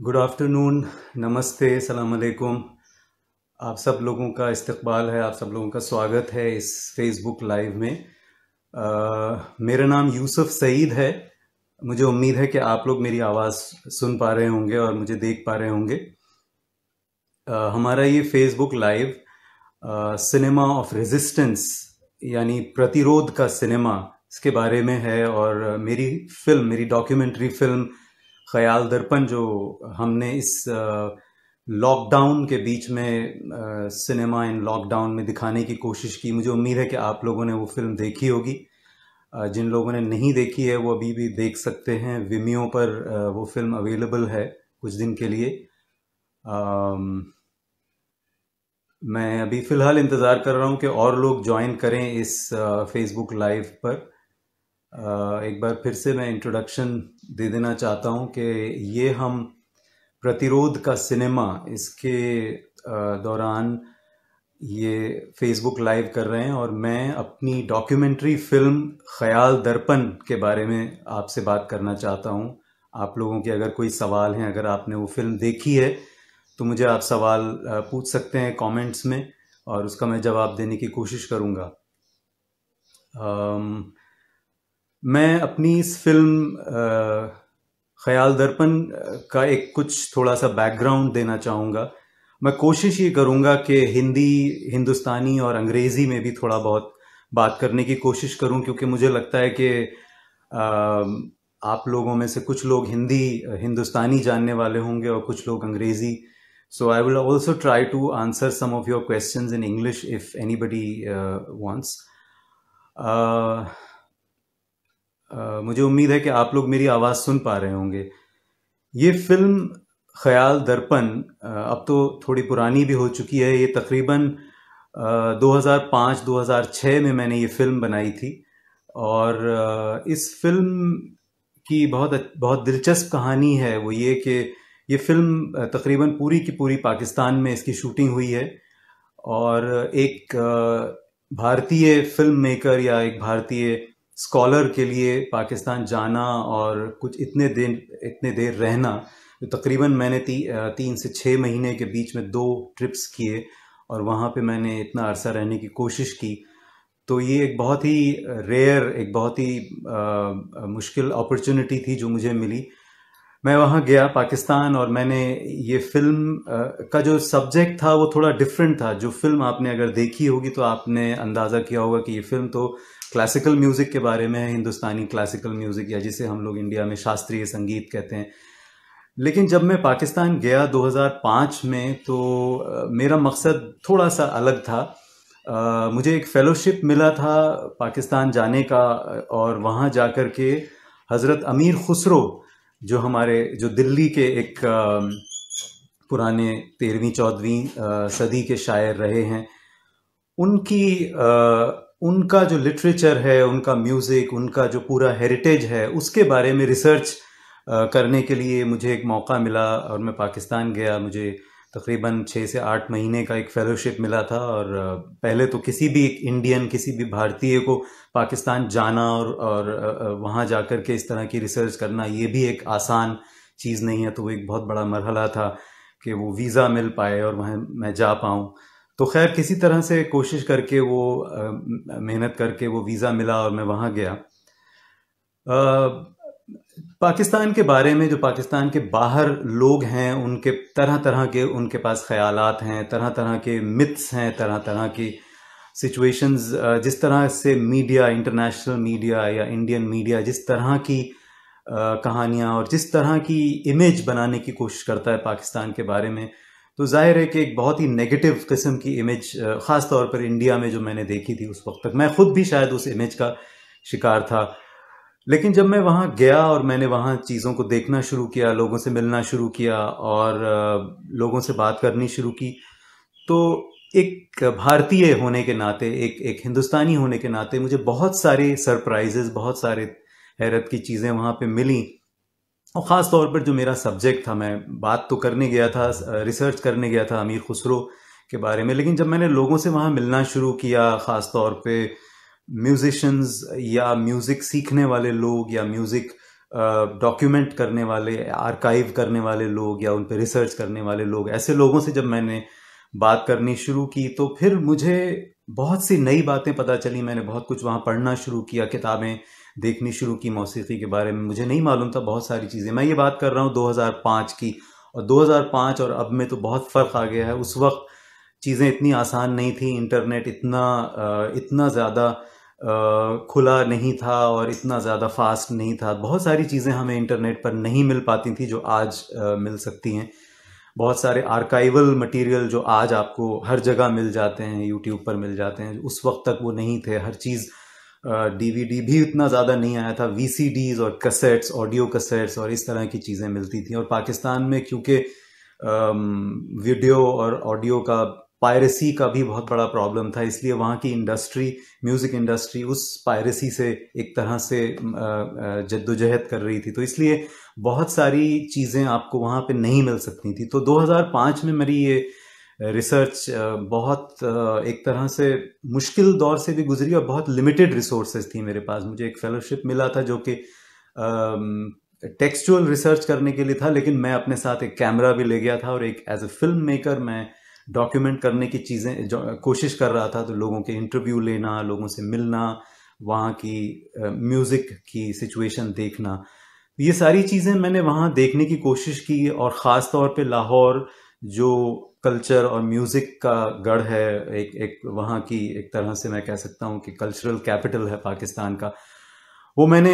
Good afternoon नमस्ते सलाम अलैकुम आप सब लोगों का इस्तकबाल है आप सब लोगों का स्वागत है इस फेसबुक लाइव में आ, मेरा नाम यूसुफ सईद है मुझे उम्मीद है कि आप लोग मेरी आवाज़ सुन पा रहे होंगे और मुझे देख पा रहे होंगे आ, हमारा ये Facebook live cinema of resistance यानी प्रतिरोध का सिनेमा इसके बारे में है और मेरी फिल्म मेरी डॉक्यूमेंट्री फिल्म ख्याल दर्पण जो हमने इस लॉकडाउन के बीच में सिनेमा इन लॉकडाउन में दिखाने की कोशिश की मुझे उम्मीद है कि आप लोगों ने वो फिल्म देखी होगी जिन लोगों ने नहीं देखी है वो अभी भी देख सकते हैं विमियो पर वो फिल्म अवेलेबल है कुछ दिन के लिए मैं अभी फ़िलहाल इंतज़ार कर रहा हूँ कि और लोग ज्वाइन करें इस फेसबुक लाइव पर एक बार फिर से मैं इंट्रोडक्शन दे देना चाहता हूँ कि ये हम प्रतिरोध का सिनेमा इसके दौरान ये फेसबुक लाइव कर रहे हैं और मैं अपनी डॉक्यूमेंट्री फिल्म ख्याल दर्पण के बारे में आपसे बात करना चाहता हूँ आप लोगों के अगर कोई सवाल हैं अगर आपने वो फिल्म देखी है तो मुझे आप सवाल पूछ सकते हैं कमेंट्स में और उसका मैं जवाब देने की कोशिश करूँगा मैं अपनी इस फिल्म ख्याल दर्पण का एक कुछ थोड़ा सा बैकग्राउंड देना चाहूँगा मैं कोशिश ये करूँगा कि हिंदी हिंदुस्तानी और अंग्रेज़ी में भी थोड़ा बहुत बात करने की कोशिश करूँ क्योंकि मुझे लगता है कि आप लोगों में से कुछ लोग हिंदी हिंदुस्तानी जानने वाले होंगे और कुछ लोग अंग्रेज़ी So I will also try to answer some of your questions in English if anybody uh, wants. Uh, uh, मुझे उम्मीद है कि आप लोग मेरी आवाज़ सुन पा रहे होंगे ये फिल्म ख्याल दर्पण uh, अब तो थोड़ी पुरानी भी हो चुकी है ये तकरीबन 2005-2006 में मैंने ये फिल्म बनाई थी और इस फिल्म की बहुत बहुत दिलचस्प कहानी है वो ये कि ये फिल्म तकरीबन पूरी की पूरी पाकिस्तान में इसकी शूटिंग हुई है और एक भारतीय फिल्म मेकर या एक भारतीय स्कॉलर के लिए पाकिस्तान जाना और कुछ इतने दिन इतने देर रहना तो तकरीबन मैंने ती, तीन से छः महीने के बीच में दो ट्रिप्स किए और वहाँ पे मैंने इतना अरसा रहने की कोशिश की तो ये एक बहुत ही रेयर एक बहुत ही आ, मुश्किल अपॉर्चुनिटी थी जो मुझे मिली मैं वहाँ गया पाकिस्तान और मैंने ये फिल्म का जो सब्जेक्ट था वो थोड़ा डिफरेंट था जो फिल्म आपने अगर देखी होगी तो आपने अंदाज़ा किया होगा कि ये फिल्म तो क्लासिकल म्यूज़िक के बारे में है हिंदुस्तानी क्लासिकल म्यूज़िक या जिसे हम लोग इंडिया में शास्त्रीय संगीत कहते हैं लेकिन जब मैं पाकिस्तान गया 2005 में तो मेरा मकसद थोड़ा सा अलग था आ, मुझे एक फेलोशिप मिला था पाकिस्तान जाने का और वहाँ जा कर के हज़रत अमीर खुसरो जो हमारे जो दिल्ली के एक पुराने तेरहवीं चौदहवीं सदी के शायर रहे हैं उनकी उनका जो लिटरेचर है उनका म्यूज़िक उनका जो पूरा हेरिटेज है उसके बारे में रिसर्च करने के लिए मुझे एक मौका मिला और मैं पाकिस्तान गया मुझे तकरीबन छः से आठ महीने का एक फेलोशिप मिला था और पहले तो किसी भी एक इंडियन किसी भी भारतीय को पाकिस्तान जाना और और वहाँ जा कर के इस तरह की रिसर्च करना ये भी एक आसान चीज़ नहीं है तो वो एक बहुत बड़ा मरहला था कि वो वीज़ा मिल पाए और वहाँ मैं जा पाऊँ तो खैर किसी तरह से कोशिश करके वो मेहनत करके वो वीज़ा मिला और मैं वहाँ गया आ, पाकिस्तान के बारे में जो पाकिस्तान के बाहर लोग हैं उनके तरह तरह के उनके पास ख्याल हैं तरह तरह के मिथ्स हैं तरह तरह की सिचुएशंस जिस तरह से मीडिया इंटरनेशनल मीडिया या इंडियन मीडिया जिस तरह की कहानियाँ और जिस तरह की इमेज बनाने की कोशिश करता है पाकिस्तान के बारे में तो जाहिर है कि एक बहुत ही नेगेटिव किस्म की इमेज ख़ास तौर पर इंडिया में जो मैंने देखी थी उस वक्त तक मैं ख़ुद भी शायद उस इमेज का शिकार था लेकिन जब मैं वहाँ गया और मैंने वहाँ चीज़ों को देखना शुरू किया लोगों से मिलना शुरू किया और लोगों से बात करनी शुरू की तो एक भारतीय होने के नाते एक एक हिंदुस्तानी होने के नाते मुझे बहुत सारे सरप्राइजेज बहुत सारे हैरत की चीज़ें वहाँ पे मिली और ख़ास तौर पर जो मेरा सब्जेक्ट था मैं बात तो करने गया था रिसर्च करने गया था अमीर खुसरो के बारे में लेकिन जब मैंने लोगों से वहाँ मिलना शुरू किया ख़ास तौर पर म्यूजिशंस या म्यूज़िक सीखने वाले लोग या म्यूज़िक डॉक्यूमेंट करने वाले आर्काइव करने वाले लोग या उन पर रिसर्च करने वाले लोग ऐसे लोगों से जब मैंने बात करनी शुरू की तो फिर मुझे बहुत सी नई बातें पता चली मैंने बहुत कुछ वहाँ पढ़ना शुरू किया किताबें देखनी शुरू की मौसीकी के बारे में मुझे नहीं मालूम था बहुत सारी चीज़ें मैं ये बात कर रहा हूँ 2005 की और 2005 और अब में तो बहुत फ़र्क आ गया है उस वक्त चीज़ें इतनी आसान नहीं थी इंटरनेट इतना इतना ज़्यादा खुला नहीं था और इतना ज़्यादा फास्ट नहीं था बहुत सारी चीज़ें हमें इंटरनेट पर नहीं मिल पाती थी जो आज मिल सकती हैं बहुत सारे आर्काइवल मटेरियल जो आज आपको हर जगह मिल जाते हैं यूट्यूब पर मिल जाते हैं उस वक्त तक वो नहीं थे हर चीज़ डीवीडी भी इतना ज़्यादा नहीं आया था वी और कसेट्स ऑडियो कसेट्स और इस तरह की चीज़ें मिलती थी और पाकिस्तान में क्योंकि वीडियो और ऑडियो का पायरेसी का भी बहुत बड़ा प्रॉब्लम था इसलिए वहाँ की इंडस्ट्री म्यूज़िक इंडस्ट्री उस पायरेसी से एक तरह से जद्दोजहद कर रही थी तो इसलिए बहुत सारी चीज़ें आपको वहाँ पे नहीं मिल सकती थी तो 2005 में मेरी ये रिसर्च बहुत एक तरह से मुश्किल दौर से भी गुजरी और बहुत लिमिटेड रिसोर्सेज थी मेरे पास मुझे एक फेलोशिप मिला था जो कि टेक्सचुअल रिसर्च करने के लिए था लेकिन मैं अपने साथ एक कैमरा भी ले गया था और एक एज ए फिल्म मेकर मैं डॉक्यूमेंट करने की चीज़ें कोशिश कर रहा था तो लोगों के इंटरव्यू लेना लोगों से मिलना वहाँ की म्यूज़िक की सिचुएशन देखना ये सारी चीज़ें मैंने वहाँ देखने की कोशिश की और ख़ास तौर पे लाहौर जो कल्चर और म्यूज़िक का गढ़ है एक एक वहाँ की एक तरह से मैं कह सकता हूँ कि कल्चरल कैपिटल है पाकिस्तान का वो मैंने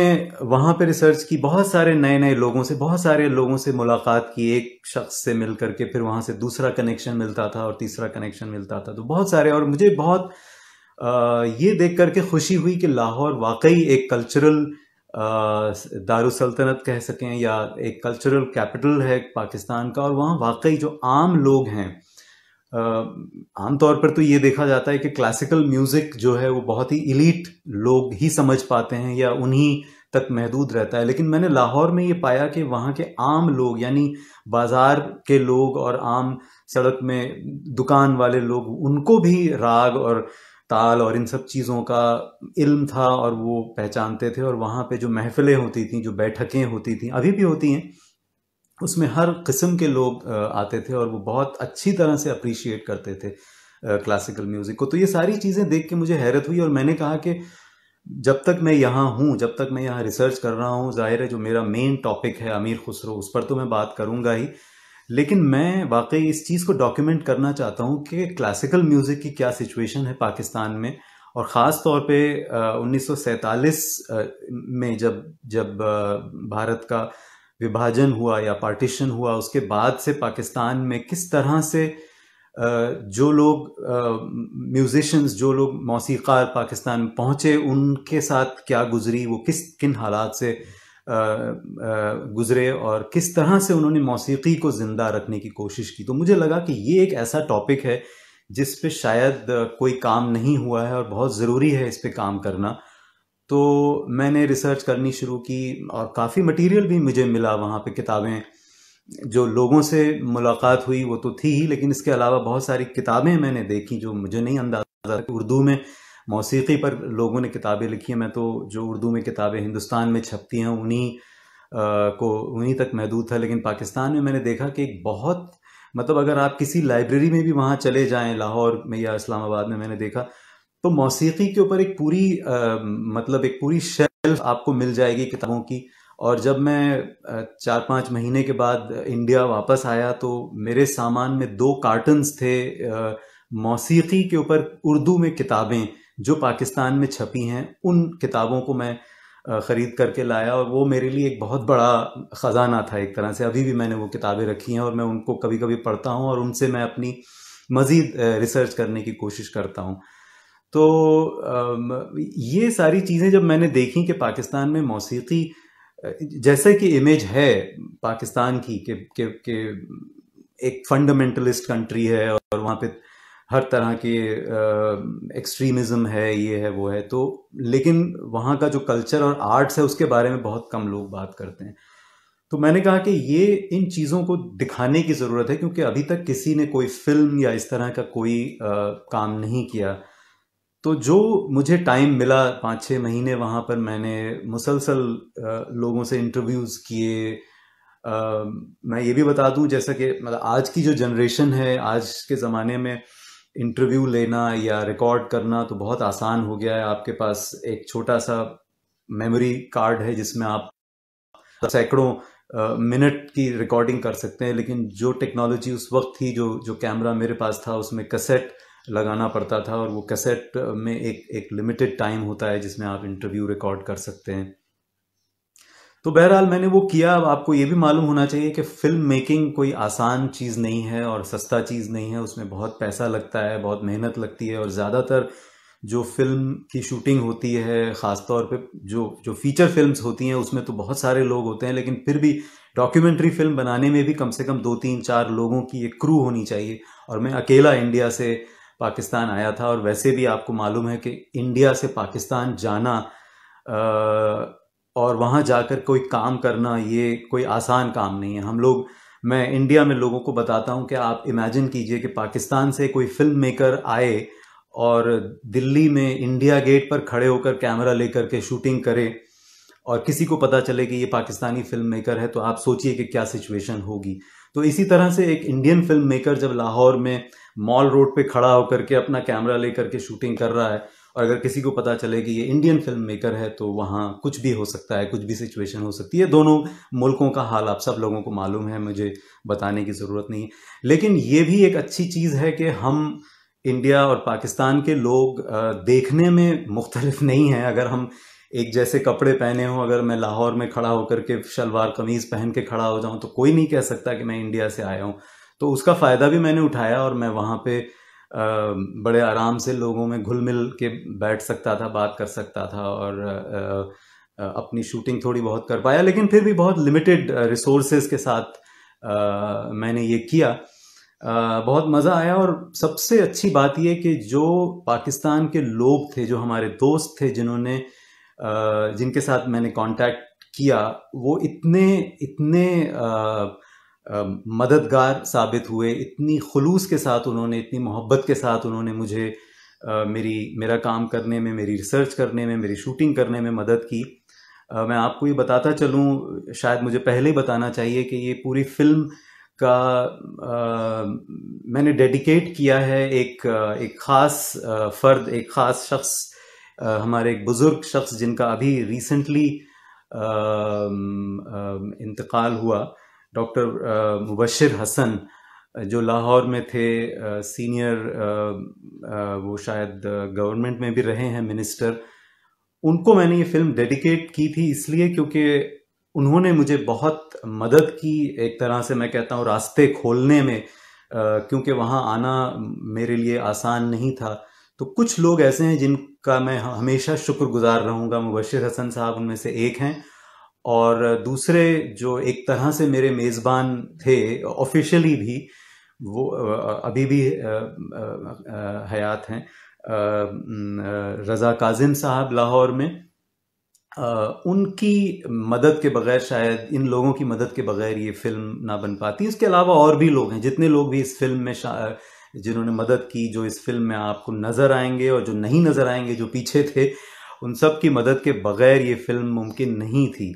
वहाँ पे रिसर्च की बहुत सारे नए नए लोगों से बहुत सारे लोगों से मुलाकात की एक शख्स से मिल करके फिर वहाँ से दूसरा कनेक्शन मिलता था और तीसरा कनेक्शन मिलता था तो बहुत सारे और मुझे बहुत ये देख करके खुशी हुई कि लाहौर वाकई एक कल्चरल सल्तनत कह सकें या एक कल्चरल कैपिटल है पाकिस्तान का और वहाँ वाकई जो आम लोग हैं आमतौर पर तो ये देखा जाता है कि क्लासिकल म्यूज़िक जो है वो बहुत ही इलीट लोग ही समझ पाते हैं या उन्हीं तक महदूद रहता है लेकिन मैंने लाहौर में ये पाया कि वहाँ के आम लोग यानी बाज़ार के लोग और आम सड़क में दुकान वाले लोग उनको भी राग और ताल और इन सब चीज़ों का इल्म था और वो पहचानते थे और वहाँ पे जो महफ़िलें होती थी जो बैठकें होती थी अभी भी होती हैं उसमें हर किस्म के लोग आते थे और वो बहुत अच्छी तरह से अप्रिशिएट करते थे क्लासिकल म्यूज़िक को तो ये सारी चीज़ें देख के मुझे हैरत हुई और मैंने कहा कि जब तक मैं यहाँ हूँ जब तक मैं यहाँ रिसर्च कर रहा हूँ जाहिर है जो मेरा मेन टॉपिक है अमीर खुसरो उस पर तो मैं बात करूँगा ही लेकिन मैं वाकई इस चीज़ को डॉक्यूमेंट करना चाहता हूँ कि क्लासिकल म्यूज़िक की क्या सिचुएशन है पाकिस्तान में और ख़ास तौर पे उन्नीस में जब जब भारत का विभाजन हुआ या पार्टीशन हुआ उसके बाद से पाकिस्तान में किस तरह से जो लोग म्यूजिशंस जो लोग मौसीकार पाकिस्तान पहुँचे उनके साथ क्या गुजरी वो किस किन हालात से गुजरे और किस तरह से उन्होंने मौसीकी को ज़िंदा रखने की कोशिश की तो मुझे लगा कि ये एक ऐसा टॉपिक है जिस पे शायद कोई काम नहीं हुआ है और बहुत ज़रूरी है इस पे काम करना तो मैंने रिसर्च करनी शुरू की और काफ़ी मटेरियल भी मुझे मिला वहाँ पे किताबें जो लोगों से मुलाकात हुई वो तो थी ही लेकिन इसके अलावा बहुत सारी किताबें मैंने देखी जो मुझे नहीं अंदाजा उर्दू में मौसीकी पर लोगों ने किताबें लिखी हैं मैं तो जो उर्दू में किताबें हिंदुस्तान में छपती हैं उन्हीं को उन्हीं तक महदूद था लेकिन पाकिस्तान में मैंने देखा कि एक बहुत मतलब अगर आप किसी लाइब्रेरी में भी वहाँ चले जाएँ लाहौर में या इस्लामाबाद में मैंने देखा तो मौसीकी के ऊपर एक पूरी आ, मतलब एक पूरी शेल्फ आपको मिल जाएगी किताबों की और जब मैं चार पाँच महीने के बाद इंडिया वापस आया तो मेरे सामान में दो कार्टन्स थे मौसीकी के ऊपर उर्दू में किताबें जो पाकिस्तान में छपी हैं उन किताबों को मैं ख़रीद करके लाया और वो मेरे लिए एक बहुत बड़ा ख़जाना था एक तरह से अभी भी मैंने वो किताबें रखी हैं और मैं उनको कभी कभी पढ़ता हूँ और उनसे मैं अपनी मज़ीद रिसर्च करने की कोशिश करता हूँ तो ये सारी चीज़ें जब मैंने देखी कि पाकिस्तान में मौसीकी जैसे कि इमेज है पाकिस्तान की के, के, के एक फंडामेंटलिस्ट कंट्री है और वहाँ पे हर तरह के एक्सट्रीमिज्म है ये है वो है तो लेकिन वहाँ का जो कल्चर और आर्ट्स है उसके बारे में बहुत कम लोग बात करते हैं तो मैंने कहा कि ये इन चीज़ों को दिखाने की ज़रूरत है क्योंकि अभी तक किसी ने कोई फिल्म या इस तरह का कोई आ, काम नहीं किया तो जो मुझे टाइम मिला पाँच छः महीने वहाँ पर मैंने मुसलसल लोगों से इंटरव्यूज़ किए मैं ये भी बता दूँ जैसा कि मतलब आज की जो जनरेशन है आज के ज़माने में इंटरव्यू लेना या रिकॉर्ड करना तो बहुत आसान हो गया है आपके पास एक छोटा सा मेमोरी कार्ड है जिसमें आप सैकड़ों मिनट की रिकॉर्डिंग कर सकते हैं लेकिन जो टेक्नोलॉजी उस वक्त थी जो जो कैमरा मेरे पास था उसमें कसेट लगाना पड़ता था और वो कैसेट में एक एक लिमिटेड टाइम होता है जिसमें आप इंटरव्यू रिकॉर्ड कर सकते हैं तो बहरहाल मैंने वो किया अब आपको ये भी मालूम होना चाहिए कि फिल्म मेकिंग कोई आसान चीज़ नहीं है और सस्ता चीज़ नहीं है उसमें बहुत पैसा लगता है बहुत मेहनत लगती है और ज़्यादातर जो फिल्म की शूटिंग होती है ख़ासतौर पर पे जो जो फीचर फिल्म्स होती हैं उसमें तो बहुत सारे लोग होते हैं लेकिन फिर भी डॉक्यूमेंट्री फिल्म बनाने में भी कम से कम दो तीन चार लोगों की एक क्रू होनी चाहिए और मैं अकेला इंडिया से पाकिस्तान आया था और वैसे भी आपको मालूम है कि इंडिया से पाकिस्तान जाना और वहाँ जाकर कोई काम करना ये कोई आसान काम नहीं है हम लोग मैं इंडिया में लोगों को बताता हूँ कि आप इमेजिन कीजिए कि पाकिस्तान से कोई फिल्म मेकर आए और दिल्ली में इंडिया गेट पर खड़े होकर कैमरा लेकर के शूटिंग करे और किसी को पता चले कि ये पाकिस्तानी फिल्म मेकर है तो आप सोचिए कि क्या सिचुएशन होगी तो इसी तरह से एक इंडियन फिल्म मेकर जब लाहौर में मॉल रोड पे खड़ा होकर के अपना कैमरा लेकर के शूटिंग कर रहा है और अगर किसी को पता चले कि ये इंडियन फिल्म मेकर है तो वहाँ कुछ भी हो सकता है कुछ भी सिचुएशन हो सकती है दोनों मुल्कों का हाल आप सब लोगों को मालूम है मुझे बताने की ज़रूरत नहीं लेकिन ये भी एक अच्छी चीज़ है कि हम इंडिया और पाकिस्तान के लोग देखने में मुख्तलिफ नहीं हैं अगर हम एक जैसे कपड़े पहने हों अगर मैं लाहौर में खड़ा होकर के शलवार कमीज़ पहन के खड़ा हो जाऊँ तो कोई नहीं कह सकता कि मैं इंडिया से आया हूँ तो उसका फ़ायदा भी मैंने उठाया और मैं वहाँ पे बड़े आराम से लोगों में घुल मिल के बैठ सकता था बात कर सकता था और अपनी शूटिंग थोड़ी बहुत कर पाया लेकिन फिर भी बहुत लिमिटेड रिसोर्सेज के साथ मैंने ये किया बहुत मज़ा आया और सबसे अच्छी बात यह कि जो पाकिस्तान के लोग थे जो हमारे दोस्त थे जिन्होंने जिनके साथ मैंने कांटेक्ट किया वो इतने इतने मददगार साबित हुए इतनी खलूस के साथ उन्होंने इतनी मोहब्बत के साथ उन्होंने मुझे मेरी मेरा काम करने में मेरी रिसर्च करने में मेरी शूटिंग करने में मदद की मैं आपको ये बताता चलूँ शायद मुझे पहले ही बताना चाहिए कि ये पूरी फिल्म का आ, मैंने डेडिकेट किया है एक एक ख़ास फ़र्द एक ख़ास शख्स हमारे एक बुज़ुर्ग शख्स जिनका अभी रिसेंटली इंतकाल हुआ डॉक्टर मुबशर हसन जो लाहौर में थे सीनियर वो शायद गवर्नमेंट में भी रहे हैं मिनिस्टर उनको मैंने ये फिल्म डेडिकेट की थी इसलिए क्योंकि उन्होंने मुझे बहुत मदद की एक तरह से मैं कहता हूँ रास्ते खोलने में क्योंकि वहाँ आना मेरे लिए आसान नहीं था तो कुछ लोग ऐसे हैं जिनका मैं हमेशा शुक्रगुजार रहूँगा मुबशिर हसन साहब उनमें से एक हैं और दूसरे जो एक तरह से मेरे मेज़बान थे ऑफिशियली भी वो अभी भी हयात हैं रज़ा काजिम साहब लाहौर में उनकी मदद के बगैर शायद इन लोगों की मदद के बगैर ये फिल्म ना बन पाती इसके अलावा और भी लोग हैं जितने लोग भी इस फिल्म में जिन्होंने मदद की जो इस फिल्म में आपको नज़र आएंगे और जो नहीं नज़र आएंगे जो पीछे थे उन सब की मदद के बगैर ये फिल्म मुमकिन नहीं थी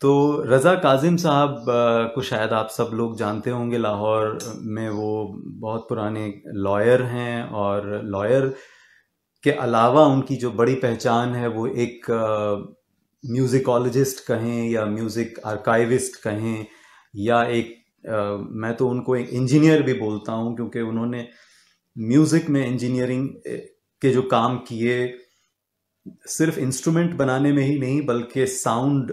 तो रज़ा काजिम साहब को शायद आप सब लोग जानते होंगे लाहौर में वो बहुत पुराने लॉयर हैं और लॉयर के अलावा उनकी जो बड़ी पहचान है वो एक म्यूज़िकोलॉजिस्ट कहें या म्यूज़िक आर्काइविस्ट कहें या एक मैं तो उनको एक इंजीनियर भी बोलता हूँ क्योंकि उन्होंने म्यूज़िक में इंजीनियरिंग के जो काम किए सिर्फ इंस्ट्रूमेंट बनाने में ही नहीं बल्कि साउंड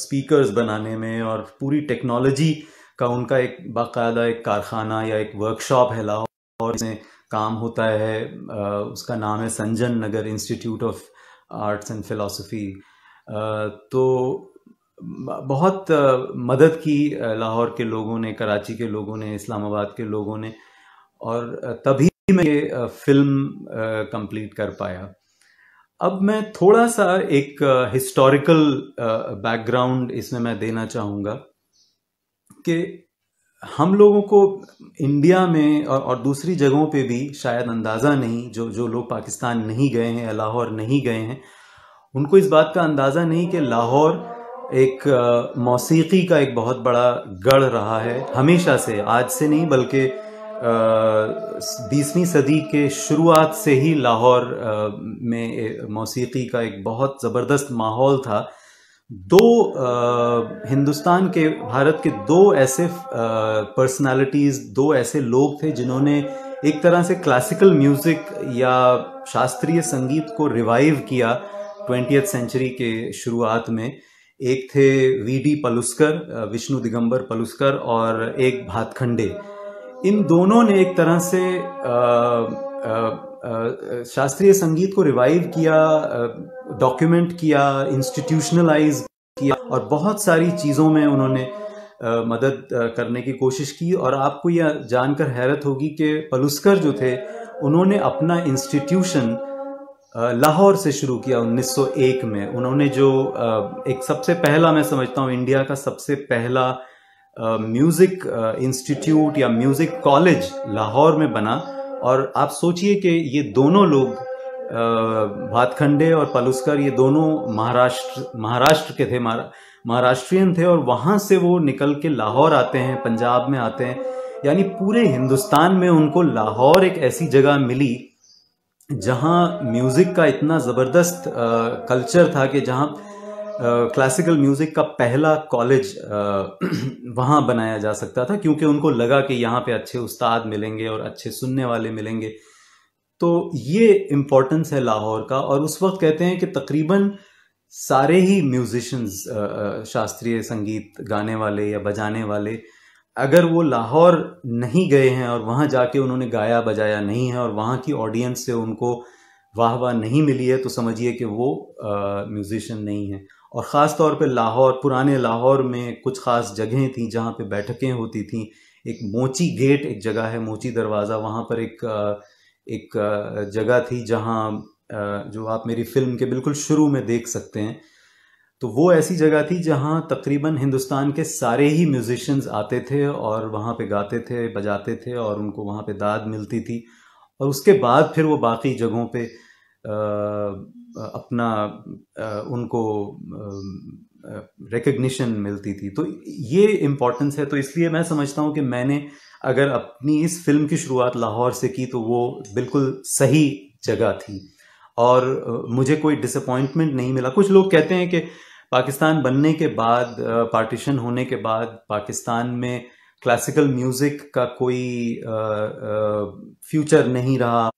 स्पीकर्स बनाने में और पूरी टेक्नोलॉजी का उनका एक बाकायदा एक कारखाना या एक वर्कशॉप है लाहौर में काम होता है uh, उसका नाम है Sanjan Nagar institute of arts and philosophy तो बहुत मदद की लाहौर के लोगों ने कराची के लोगों ने इस्लामाबाद के लोगों ने और तभी मैं ये फिल्म कंप्लीट कर पाया अब मैं थोड़ा सा एक हिस्टोरिकल बैकग्राउंड इसमें मैं देना चाहूँगा कि हम लोगों को इंडिया में और, और दूसरी जगहों पे भी शायद अंदाज़ा नहीं जो जो लोग पाकिस्तान नहीं गए हैं लाहौर नहीं गए हैं उनको इस बात का अंदाज़ा नहीं कि लाहौर एक मौसीकी का एक बहुत बड़ा गढ़ रहा है हमेशा से आज से नहीं बल्कि बीसवीं सदी के शुरुआत से ही लाहौर में मौसीकी का एक बहुत ज़बरदस्त माहौल था दो आ, हिंदुस्तान के भारत के दो ऐसे पर्सनालिटीज़ दो ऐसे लोग थे जिन्होंने एक तरह से क्लासिकल म्यूज़िक या शास्त्रीय संगीत को रिवाइव किया ट्वेंटियथ सेंचुरी के शुरुआत में एक थे वीडी पलुस्कर विष्णु दिगंबर पलुस्कर और एक भातखंडे इन दोनों ने एक तरह से शास्त्रीय संगीत को रिवाइव किया डॉक्यूमेंट किया इंस्टीट्यूशनलाइज किया और बहुत सारी चीज़ों में उन्होंने मदद करने की कोशिश की और आपको यह जानकर हैरत होगी कि पलुस्कर जो थे उन्होंने अपना इंस्टीट्यूशन लाहौर से शुरू किया 1901 में उन्होंने जो एक सबसे पहला मैं समझता हूँ इंडिया का सबसे पहला म्यूज़िक इंस्टीट्यूट या म्यूज़िक कॉलेज लाहौर में बना और आप सोचिए कि ये दोनों लोग भातखंडे और पलुस्कर ये दोनों महाराष्ट्र महाराष्ट्र के थे महाराष्ट्रियन थे और वहाँ से वो निकल के लाहौर आते हैं पंजाब में आते हैं यानी पूरे हिंदुस्तान में उनको लाहौर एक ऐसी जगह मिली जहाँ म्यूज़िक का इतना ज़बरदस्त कल्चर था कि जहाँ क्लासिकल म्यूज़िक का पहला कॉलेज वहाँ बनाया जा सकता था क्योंकि उनको लगा कि यहाँ पे अच्छे उस्ताद मिलेंगे और अच्छे सुनने वाले मिलेंगे तो ये इम्पोर्टेंस है लाहौर का और उस वक्त कहते हैं कि तकरीबन सारे ही म्यूज़िशंस शास्त्रीय संगीत गाने वाले या बजाने वाले अगर वो लाहौर नहीं गए हैं और वहाँ जाके उन्होंने गाया बजाया नहीं है और वहाँ की ऑडियंस से उनको वाह वाह नहीं मिली है तो समझिए कि वो म्यूज़िशन नहीं है और ख़ास तौर पे लाहौर पुराने लाहौर में कुछ ख़ास जगहें थी जहाँ पे बैठकें होती थी एक मोची गेट एक जगह है मोची दरवाज़ा वहाँ पर एक एक जगह थी जहाँ जो आप मेरी फ़िल्म के बिल्कुल शुरू में देख सकते हैं तो वो ऐसी जगह थी जहाँ तकरीबन हिंदुस्तान के सारे ही म्यूज़िशंस आते थे और वहाँ पे गाते थे बजाते थे और उनको वहाँ पे दाद मिलती थी और उसके बाद फिर वो बाकी जगहों पे अपना उनको रिकग्निशन मिलती थी तो ये इम्पोर्टेंस है तो इसलिए मैं समझता हूँ कि मैंने अगर अपनी इस फिल्म की शुरुआत लाहौर से की तो वो बिल्कुल सही जगह थी और मुझे कोई डिसअपॉइंटमेंट नहीं मिला कुछ लोग कहते हैं कि पाकिस्तान बनने के बाद पार्टीशन होने के बाद पाकिस्तान में क्लासिकल म्यूज़िक का कोई फ्यूचर नहीं रहा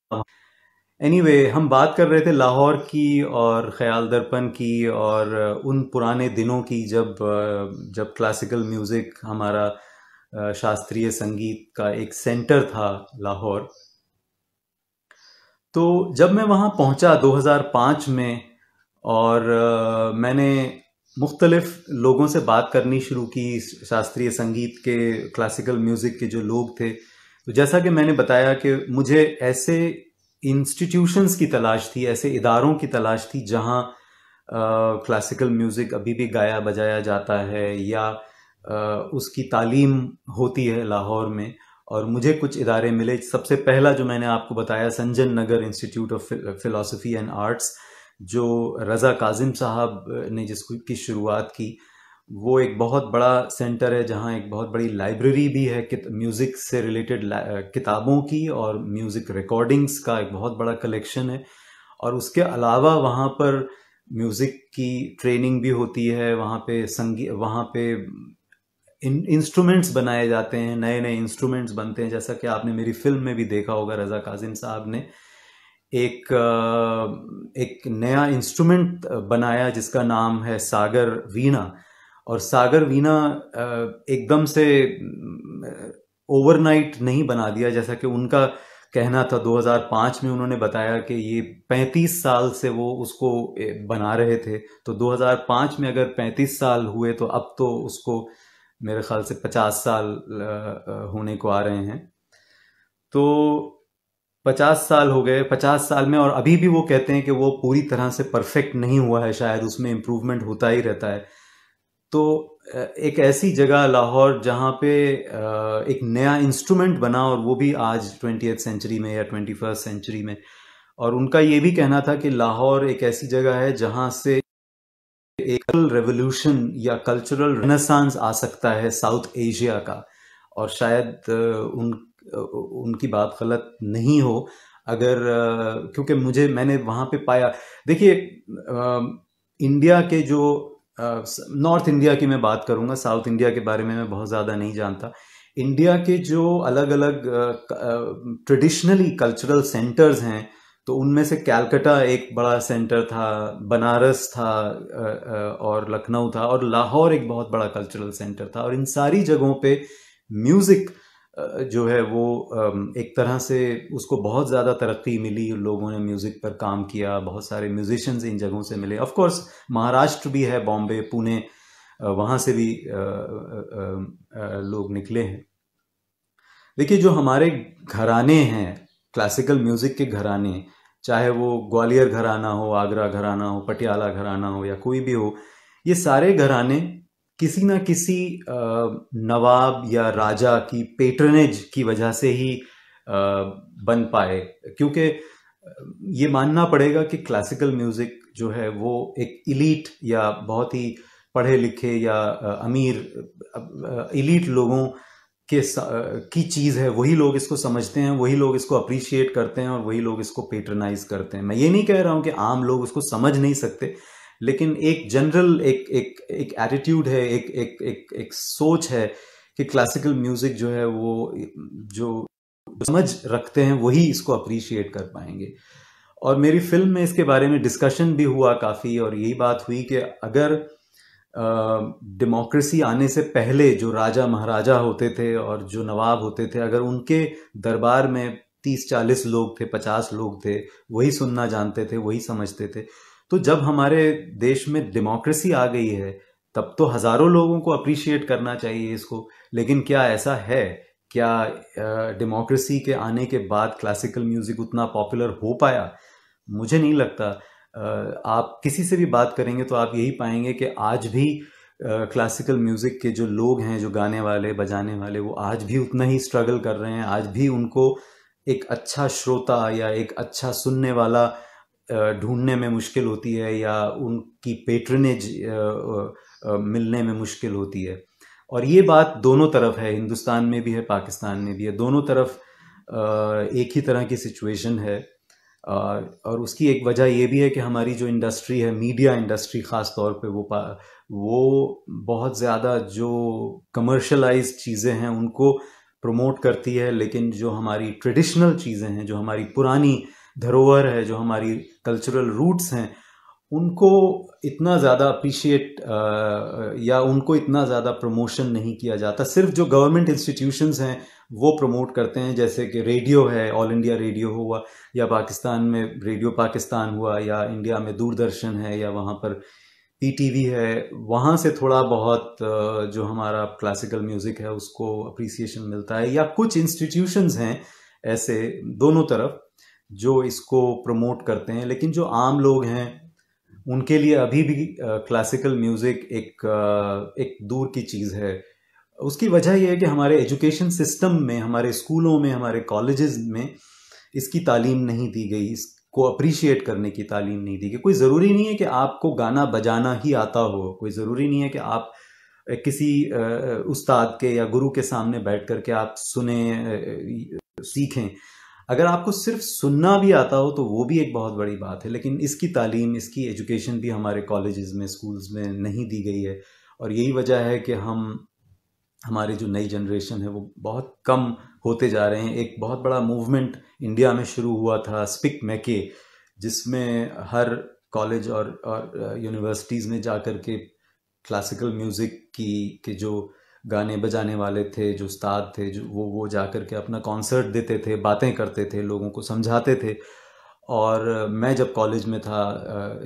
एनीवे anyway, हम बात कर रहे थे लाहौर की और ख्याल दर्पण की और उन पुराने दिनों की जब जब क्लासिकल म्यूज़िक हमारा शास्त्रीय संगीत का एक सेंटर था लाहौर तो जब मैं वहाँ पहुंचा 2005 में और मैंने मुख्तलिफ लोगों से बात करनी शुरू की शास्त्रीय संगीत के क्लासिकल म्यूज़िक के जो लोग थे तो जैसा कि मैंने बताया कि मुझे ऐसे इंस्टीट्यूशंस की तलाश थी ऐसे इदारों की तलाश थी जहाँ क्लासिकल म्यूज़िक अभी भी गाया बजाया जाता है या आ, उसकी तालीम होती है लाहौर में और मुझे कुछ इदारे मिले सबसे पहला जो मैंने आपको बताया Sanjan Nagar institute of philosophy and arts जो रज़ा काजिम साहब ने जिसको की शुरुआत की वो एक बहुत बड़ा सेंटर है जहाँ एक बहुत बड़ी लाइब्रेरी भी है म्यूज़िक से रिलेटेड किताबों की और म्यूज़िक रिकॉर्डिंग्स का एक बहुत बड़ा कलेक्शन है और उसके अलावा वहाँ पर म्यूज़िक की ट्रेनिंग भी होती है वहाँ पे संगीत वहाँ पे इन इंस्ट्रूमेंट्स बनाए जाते हैं नए नए इंस्ट्रूमेंट्स बनते हैं जैसा कि आपने मेरी फिल्म में भी देखा होगा रज़ा काजिम साहब ने एक एक नया इंस्ट्रूमेंट बनाया जिसका नाम है सागर वीणा और सागर वीणा एकदम से ओवरनाइट नहीं बना दिया जैसा कि उनका कहना था 2005 में उन्होंने बताया कि ये 35 साल से वो उसको बना रहे थे तो 2005 में अगर 35 साल हुए तो अब तो उसको मेरे ख्याल से 50 साल होने को आ रहे हैं तो पचास साल हो गए पचास साल में और अभी भी वो कहते हैं कि वो पूरी तरह से परफेक्ट नहीं हुआ है शायद उसमें इम्प्रूवमेंट होता ही रहता है तो एक ऐसी जगह लाहौर जहाँ पे एक नया इंस्ट्रूमेंट बना और वो भी आज ट्वेंटी सेंचुरी में या ट्वेंटी फर्स्ट सेंचुरी में और उनका ये भी कहना था कि लाहौर एक ऐसी जगह है जहाँ से एक रेवोल्यूशन या कल्चरल रेनेसांस आ सकता है साउथ एशिया का और शायद उन उनकी बात गलत नहीं हो अगर क्योंकि मुझे मैंने वहाँ पे पाया देखिए इंडिया के जो नॉर्थ इंडिया की मैं बात करूँगा साउथ इंडिया के बारे में मैं बहुत ज़्यादा नहीं जानता इंडिया के जो अलग अलग ट्रेडिशनली कल्चरल सेंटर्स हैं तो उनमें से कैलकटा एक बड़ा सेंटर था बनारस था और लखनऊ था और लाहौर एक बहुत बड़ा कल्चरल सेंटर था और इन सारी जगहों पे म्यूज़िक जो है वो एक तरह से उसको बहुत ज़्यादा तरक्की मिली लोगों ने म्यूज़िक पर काम किया बहुत सारे म्यूजिशंस इन जगहों से मिले ऑफ़ कोर्स महाराष्ट्र भी है बॉम्बे पुणे वहाँ से भी लोग निकले हैं देखिए जो हमारे घराने हैं क्लासिकल म्यूज़िक के घराने चाहे वो ग्वालियर घराना हो आगरा घराना हो पटियाला घराना हो या कोई भी हो ये सारे घराने किसी ना किसी नवाब या राजा की पेट्रनेज की वजह से ही बन पाए क्योंकि ये मानना पड़ेगा कि क्लासिकल म्यूज़िक जो है वो एक इलीट या बहुत ही पढ़े लिखे या अमीर इलीट लोगों के की चीज़ है वही लोग इसको समझते हैं वही लोग इसको अप्रिशिएट करते हैं और वही लोग इसको पेट्रनाइज करते हैं मैं ये नहीं कह रहा हूँ कि आम लोग उसको समझ नहीं सकते लेकिन एक जनरल एक एक एक एटीट्यूड है एक एक एक एक सोच है कि क्लासिकल म्यूजिक जो है वो जो समझ रखते हैं वही इसको अप्रिशिएट कर पाएंगे और मेरी फिल्म में इसके बारे में डिस्कशन भी हुआ काफ़ी और यही बात हुई कि अगर डेमोक्रेसी आने से पहले जो राजा महाराजा होते थे और जो नवाब होते थे अगर उनके दरबार में तीस चालीस लोग थे पचास लोग थे वही सुनना जानते थे वही समझते थे तो जब हमारे देश में डेमोक्रेसी आ गई है तब तो हज़ारों लोगों को अप्रिशिएट करना चाहिए इसको लेकिन क्या ऐसा है क्या डेमोक्रेसी के आने के बाद क्लासिकल म्यूज़िक उतना पॉपुलर हो पाया मुझे नहीं लगता आप किसी से भी बात करेंगे तो आप यही पाएंगे कि आज भी क्लासिकल म्यूज़िक के जो लोग हैं जो गाने वाले बजाने वाले वो आज भी उतना ही स्ट्रगल कर रहे हैं आज भी उनको एक अच्छा श्रोता या एक अच्छा सुनने वाला ढूंढने में मुश्किल होती है या उनकी पेट्रनेज मिलने में मुश्किल होती है और ये बात दोनों तरफ है हिंदुस्तान में भी है पाकिस्तान में भी है दोनों तरफ एक ही तरह की सिचुएशन है और उसकी एक वजह ये भी है कि हमारी जो इंडस्ट्री है मीडिया इंडस्ट्री ख़ास तौर पे वो पा वो बहुत ज़्यादा जो कमर्शलाइज चीज़ें हैं उनको प्रमोट करती है लेकिन जो हमारी ट्रेडिशनल चीज़ें हैं जो हमारी पुरानी धरोहर है जो हमारी कल्चरल रूट्स हैं उनको इतना ज़्यादा अप्रिशिएट या उनको इतना ज़्यादा प्रमोशन नहीं किया जाता सिर्फ जो गवर्नमेंट इंस्टीट्यूशंस हैं वो प्रमोट करते हैं जैसे कि रेडियो है ऑल इंडिया रेडियो हुआ या पाकिस्तान में रेडियो पाकिस्तान हुआ या इंडिया में दूरदर्शन है या वहाँ पर पीटीवी है वहाँ से थोड़ा बहुत जो हमारा क्लासिकल म्यूज़िक है उसको अप्रिसिएशन मिलता है या कुछ इंस्टीट्यूशंस हैं ऐसे दोनों तरफ जो इसको प्रमोट करते हैं लेकिन जो आम लोग हैं उनके लिए अभी भी क्लासिकल म्यूज़िक एक एक दूर की चीज़ है उसकी वजह यह है कि हमारे एजुकेशन सिस्टम में हमारे स्कूलों में हमारे कॉलेजेस में इसकी तालीम नहीं दी गई इसको अप्रिशिएट करने की तालीम नहीं दी गई कोई ज़रूरी नहीं है कि आपको गाना बजाना ही आता हो कोई ज़रूरी नहीं है कि आप किसी उस्ताद के या गुरु के सामने बैठ करके आप सुने सीखें अगर आपको सिर्फ सुनना भी आता हो तो वो भी एक बहुत बड़ी बात है लेकिन इसकी तालीम इसकी एजुकेशन भी हमारे कॉलेजेस में स्कूल्स में नहीं दी गई है और यही वजह है कि हम हमारे जो नई जनरेशन है वो बहुत कम होते जा रहे हैं एक बहुत बड़ा मूवमेंट इंडिया में शुरू हुआ था स्पिक मैके जिसमें हर कॉलेज और और यूनिवर्सिटीज़ में जा कर के क्लासिकल म्यूज़िक की के जो गाने बजाने वाले थे जो उस्ताद थे जो वो वो जा कर के अपना कॉन्सर्ट देते थे बातें करते थे लोगों को समझाते थे और मैं जब कॉलेज में था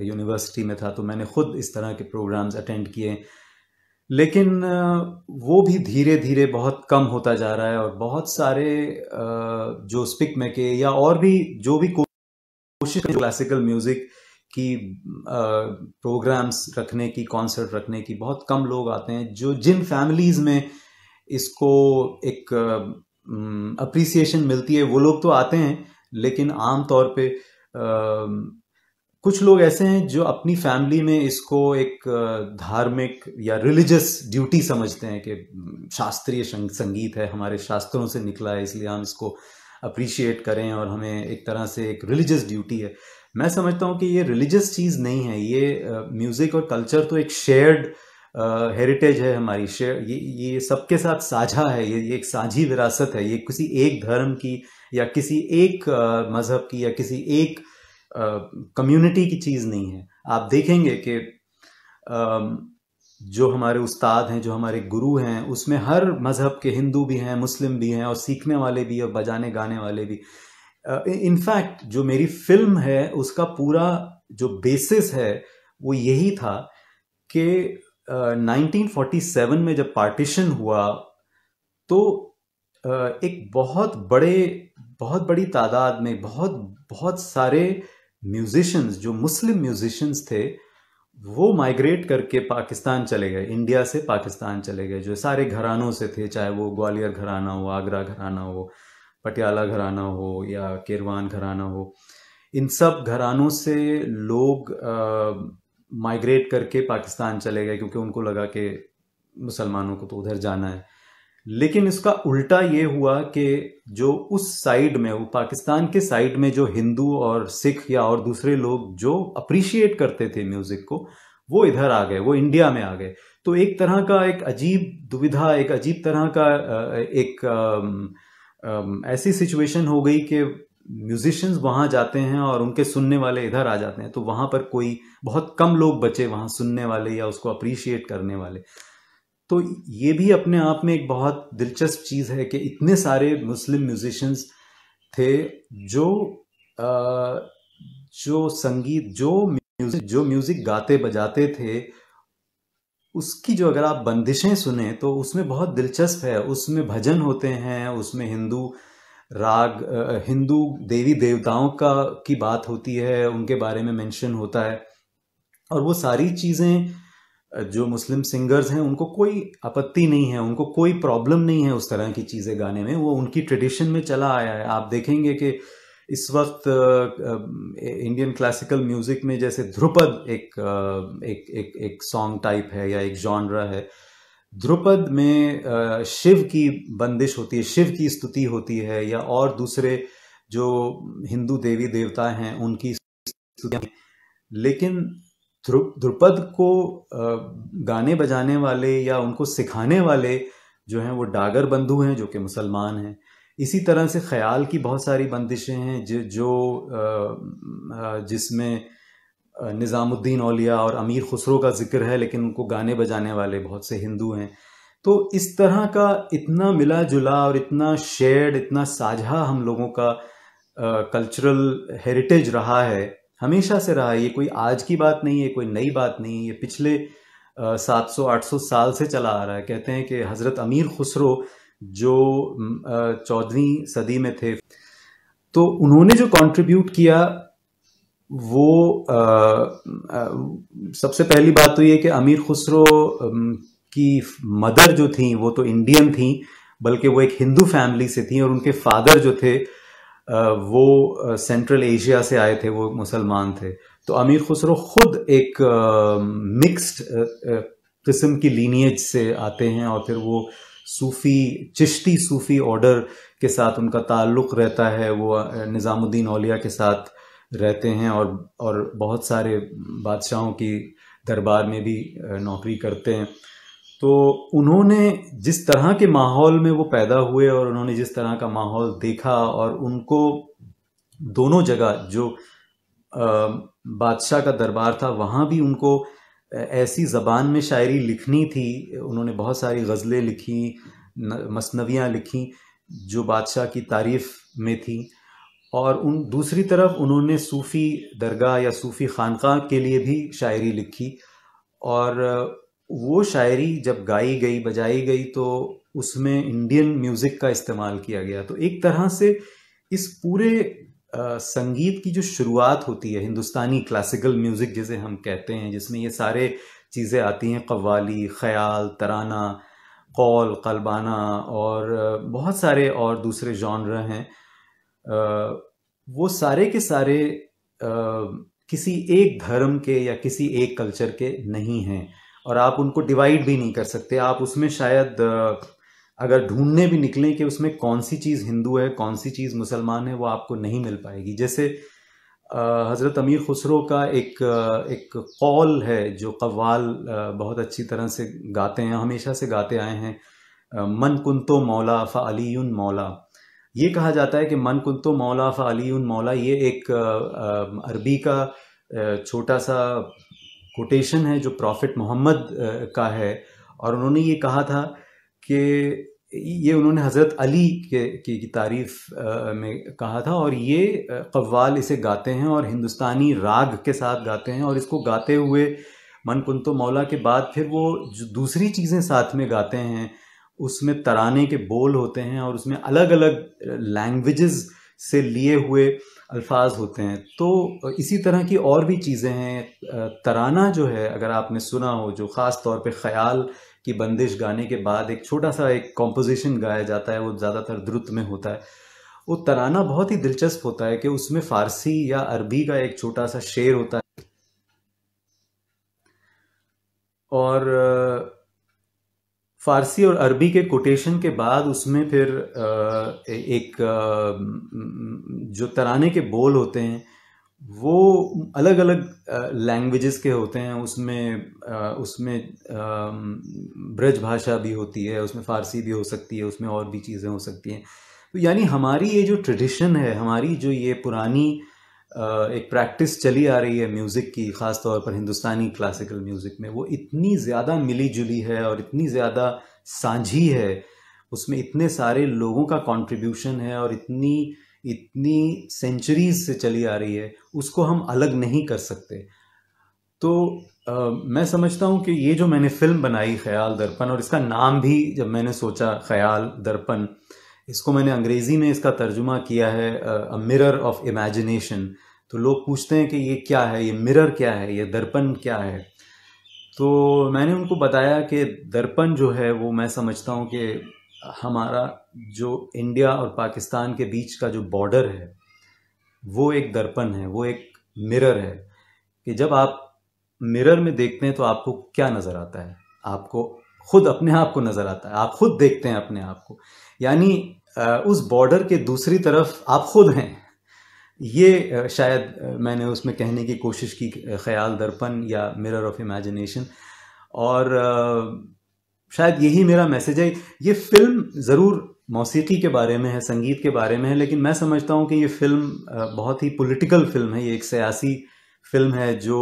यूनिवर्सिटी में था तो मैंने खुद इस तरह के प्रोग्राम्स अटेंड किए लेकिन वो भी धीरे धीरे बहुत कम होता जा रहा है और बहुत सारे जो स्पिक में के या और भी जो भी कोशिश क्लासिकल म्यूज़िक की प्रोग्राम्स रखने की कॉन्सर्ट रखने की बहुत कम लोग आते हैं जो जिन फैमिलीज़ में इसको एक अप्रिसिएशन मिलती है वो लोग तो आते हैं लेकिन आम तौर पे कुछ लोग ऐसे हैं जो अपनी फैमिली में इसको एक धार्मिक या रिलीजियस ड्यूटी समझते हैं कि शास्त्रीय संगीत है हमारे शास्त्रों से निकला है इसलिए हम इसको अप्रिशिएट करें और हमें एक तरह से एक रिलीजियस ड्यूटी है मैं समझता हूँ कि ये रिलीजियस चीज़ नहीं है ये म्यूज़िक और कल्चर तो एक शेयर्ड हेरिटेज है हमारी शेयर ये ये सबके साथ साझा है ये ये एक साझी विरासत है ये किसी एक धर्म की या किसी एक मज़हब की या किसी एक कम्युनिटी की चीज़ नहीं है आप देखेंगे कि जो हमारे उस्ताद हैं जो हमारे गुरु हैं उसमें हर मज़हब के हिंदू भी हैं मुस्लिम भी हैं और सीखने वाले भी और बजाने गाने वाले भी इनफैक्ट जो मेरी फिल्म है उसका पूरा जो बेसिस है वो यही था कि uh, 1947 में जब पार्टीशन हुआ तो uh, एक बहुत बड़े बहुत बड़ी तादाद में बहुत बहुत सारे म्यूजिशंस जो मुस्लिम म्यूजिशंस थे वो माइग्रेट करके पाकिस्तान चले गए इंडिया से पाकिस्तान चले गए जो सारे घरानों से थे चाहे वो ग्वालियर घराना हो आगरा घराना हो पटियाला घराना हो या केरवान घराना हो इन सब घरानों से लोग माइग्रेट करके पाकिस्तान चले गए क्योंकि उनको लगा कि मुसलमानों को तो उधर जाना है लेकिन इसका उल्टा ये हुआ कि जो उस साइड में वो पाकिस्तान के साइड में जो हिंदू और सिख या और दूसरे लोग जो अप्रिशिएट करते थे म्यूज़िक को वो इधर आ गए वो इंडिया में आ गए तो एक तरह का एक अजीब दुविधा एक अजीब तरह का एक, एक ऐसी सिचुएशन हो गई कि म्यूजिशियंस वहाँ जाते हैं और उनके सुनने वाले इधर आ जाते हैं तो वहां पर कोई बहुत कम लोग बचे वहाँ सुनने वाले या उसको अप्रिशिएट करने वाले तो ये भी अपने आप में एक बहुत दिलचस्प चीज़ है कि इतने सारे मुस्लिम म्यूजिशियंस थे जो आ, जो संगीत जो म्यूजिक जो म्यूज़िक गाते बजाते थे उसकी जो अगर आप बंदिशें सुने तो उसमें बहुत दिलचस्प है उसमें भजन होते हैं उसमें हिंदू राग हिंदू देवी देवताओं का की बात होती है उनके बारे में मेंशन होता है और वो सारी चीज़ें जो मुस्लिम सिंगर्स हैं उनको कोई आपत्ति नहीं है उनको कोई प्रॉब्लम नहीं है उस तरह की चीज़ें गाने में वो उनकी ट्रेडिशन में चला आया है आप देखेंगे कि इस वक्त इंडियन क्लासिकल म्यूजिक में जैसे ध्रुपद एक एक एक एक सॉन्ग टाइप है या एक जॉनरा है ध्रुपद में शिव की बंदिश होती है शिव की स्तुति होती है या और दूसरे जो हिंदू देवी देवता हैं उनकी लेकिन ध्रुपद को गाने बजाने वाले या उनको सिखाने वाले जो हैं वो डागर बंधु हैं जो कि मुसलमान हैं इसी तरह से ख्याल की बहुत सारी बंदिशें हैं जो जो जिसमें निज़ामुद्दीन औलिया और अमीर खुसरो का जिक्र है लेकिन उनको गाने बजाने वाले बहुत से हिंदू हैं तो इस तरह का इतना मिला जुला और इतना शेयर्ड इतना साझा हम लोगों का कल्चरल हेरिटेज रहा है हमेशा से रहा है ये कोई आज की बात नहीं है कोई नई बात नहीं है ये पिछले 700-800 साल से चला आ रहा है कहते हैं कि हज़रत अमीर खुसरो जो चौदहवीं सदी में थे तो उन्होंने जो कंट्रीब्यूट किया वो सबसे पहली बात तो ये कि अमीर खुसरो की मदर जो थी वो तो इंडियन थी बल्कि वो एक हिंदू फैमिली से थी और उनके फादर जो थे वो सेंट्रल एशिया से आए थे वो मुसलमान थे तो अमीर खुसरो खुद एक मिक्स्ड किस्म की लीनिएज से आते हैं और फिर वो सूफ़ी चिश्ती सूफ़ी ऑर्डर के साथ उनका ताल्लुक़ रहता है वो निज़ामुद्दीन औलिया के साथ रहते हैं और और बहुत सारे बादशाहों की दरबार में भी नौकरी करते हैं तो उन्होंने जिस तरह के माहौल में वो पैदा हुए और उन्होंने जिस तरह का माहौल देखा और उनको दोनों जगह जो बादशाह का दरबार था वहाँ भी उनको ऐसी ज़बान में शायरी लिखनी थी उन्होंने बहुत सारी गज़लें लिखी मसनवियाँ लिखी जो बादशाह की तारीफ़ में थी और उन दूसरी तरफ उन्होंने सूफ़ी दरगाह या सूफ़ी खानका के लिए भी शायरी लिखी और वो शायरी जब गाई गई बजाई गई तो उसमें इंडियन म्यूज़िक का इस्तेमाल किया गया तो एक तरह से इस पूरे संगीत की जो शुरुआत होती है हिंदुस्तानी क्लासिकल म्यूज़िक जिसे हम कहते हैं जिसमें ये सारे चीज़ें आती हैं कव्वाली ख्याल तराना कौल कलबाना और बहुत सारे और दूसरे जॉनर हैं वो सारे के सारे किसी एक धर्म के या किसी एक कल्चर के नहीं हैं और आप उनको डिवाइड भी नहीं कर सकते आप उसमें शायद अगर ढूंढने भी निकलें कि उसमें कौन सी चीज़ हिंदू है कौन सी चीज़ मुसलमान है वो आपको नहीं मिल पाएगी जैसे हज़रत अमीर खुसरो का एक एक कौल है जो कव्वाल बहुत अच्छी तरह से गाते हैं हमेशा से गाते आए हैं मन कुंतो मौला फ़ली मौला ये कहा जाता है कि मन कुंतो मौला फ़ली मौला ये एक अरबी का छोटा सा कोटेशन है जो प्रॉफिट मोहम्मद का है और उन्होंने ये कहा था कि ये उन्होंने हज़रत अली के की, की तारीफ में कहा था और ये कव्वाल इसे गाते हैं और हिंदुस्तानी राग के साथ गाते हैं और इसको गाते हुए मन कुंतो मौला के बाद फिर वो जो दूसरी चीज़ें साथ में गाते हैं उसमें तराने के बोल होते हैं और उसमें अलग अलग लैंग्वेजेस से लिए हुए अल्फाज होते हैं तो इसी तरह की और भी चीज़ें हैं तराना जो है अगर आपने सुना हो जो ख़ास तौर पे ख़याल की बंदिश गाने के बाद एक छोटा सा एक कॉम्पोजिशन गाया जाता है वो ज़्यादातर द्रुत में होता है वो तराना बहुत ही दिलचस्प होता है कि उसमें फारसी या अरबी का एक छोटा सा शेर होता है और फारसी और अरबी के कोटेशन के बाद उसमें फिर एक जो तराने के बोल होते हैं वो अलग अलग लैंग्वेजेस के होते हैं उसमें उसमें ब्रज भाषा भी होती है उसमें फ़ारसी भी हो सकती है उसमें और भी चीज़ें हो सकती हैं तो यानी हमारी ये जो ट्रेडिशन है हमारी जो ये पुरानी एक प्रैक्टिस चली आ रही है म्यूज़िक की ख़ास तौर पर हिंदुस्तानी क्लासिकल म्यूज़िक में वो इतनी ज़्यादा मिली जुली है और इतनी ज़्यादा साझी है उसमें इतने सारे लोगों का कॉन्ट्रीब्यूशन है और इतनी इतनी सेंचुरीज से चली आ रही है उसको हम अलग नहीं कर सकते तो आ, मैं समझता हूँ कि ये जो मैंने फिल्म बनाई ख्याल दर्पण और इसका नाम भी जब मैंने सोचा ख्याल दर्पण इसको मैंने अंग्रेज़ी में इसका तर्जुमा किया है अ मिरर ऑफ इमेजिनेशन तो लोग पूछते हैं कि ये क्या है ये मिरर क्या है ये दर्पण क्या है तो मैंने उनको बताया कि दर्पण जो है वो मैं समझता हूँ कि हमारा जो इंडिया और पाकिस्तान के बीच का जो बॉर्डर है वो एक दर्पण है वो एक मिरर है कि जब आप मिरर में देखते हैं तो आपको क्या नज़र आता है आपको खुद अपने आप को नज़र आता है आप खुद देखते हैं अपने आप को यानी उस बॉर्डर के दूसरी तरफ आप खुद हैं ये शायद मैंने उसमें कहने की कोशिश की ख्याल दर्पण या मिरर ऑफ इमेजिनेशन और शायद यही मेरा मैसेज है ये फिल्म ज़रूर मौसीकी के बारे में है संगीत के बारे में है लेकिन मैं समझता हूँ कि ये फिल्म बहुत ही पॉलिटिकल फिल्म है ये एक सियासी फिल्म है जो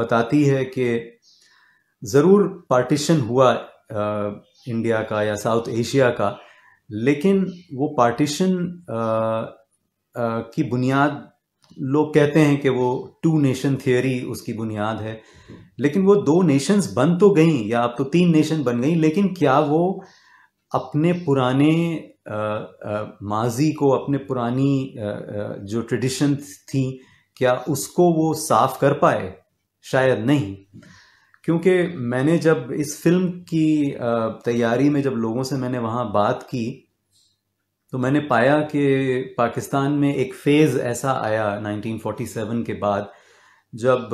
बताती है कि ज़रूर पार्टीशन हुआ इंडिया का या साउथ एशिया का लेकिन वो पार्टीशन की बुनियाद लोग कहते हैं कि वो टू नेशन थियोरी उसकी बुनियाद है लेकिन वो दो नेशंस बन तो गई या अब तो तीन नेशन बन गई लेकिन क्या वो अपने पुराने माजी को अपने पुरानी आ, आ, जो ट्रेडिशन थी क्या उसको वो साफ कर पाए शायद नहीं क्योंकि मैंने जब इस फिल्म की तैयारी में जब लोगों से मैंने वहाँ बात की तो मैंने पाया कि पाकिस्तान में एक फेज़ ऐसा आया 1947 के बाद जब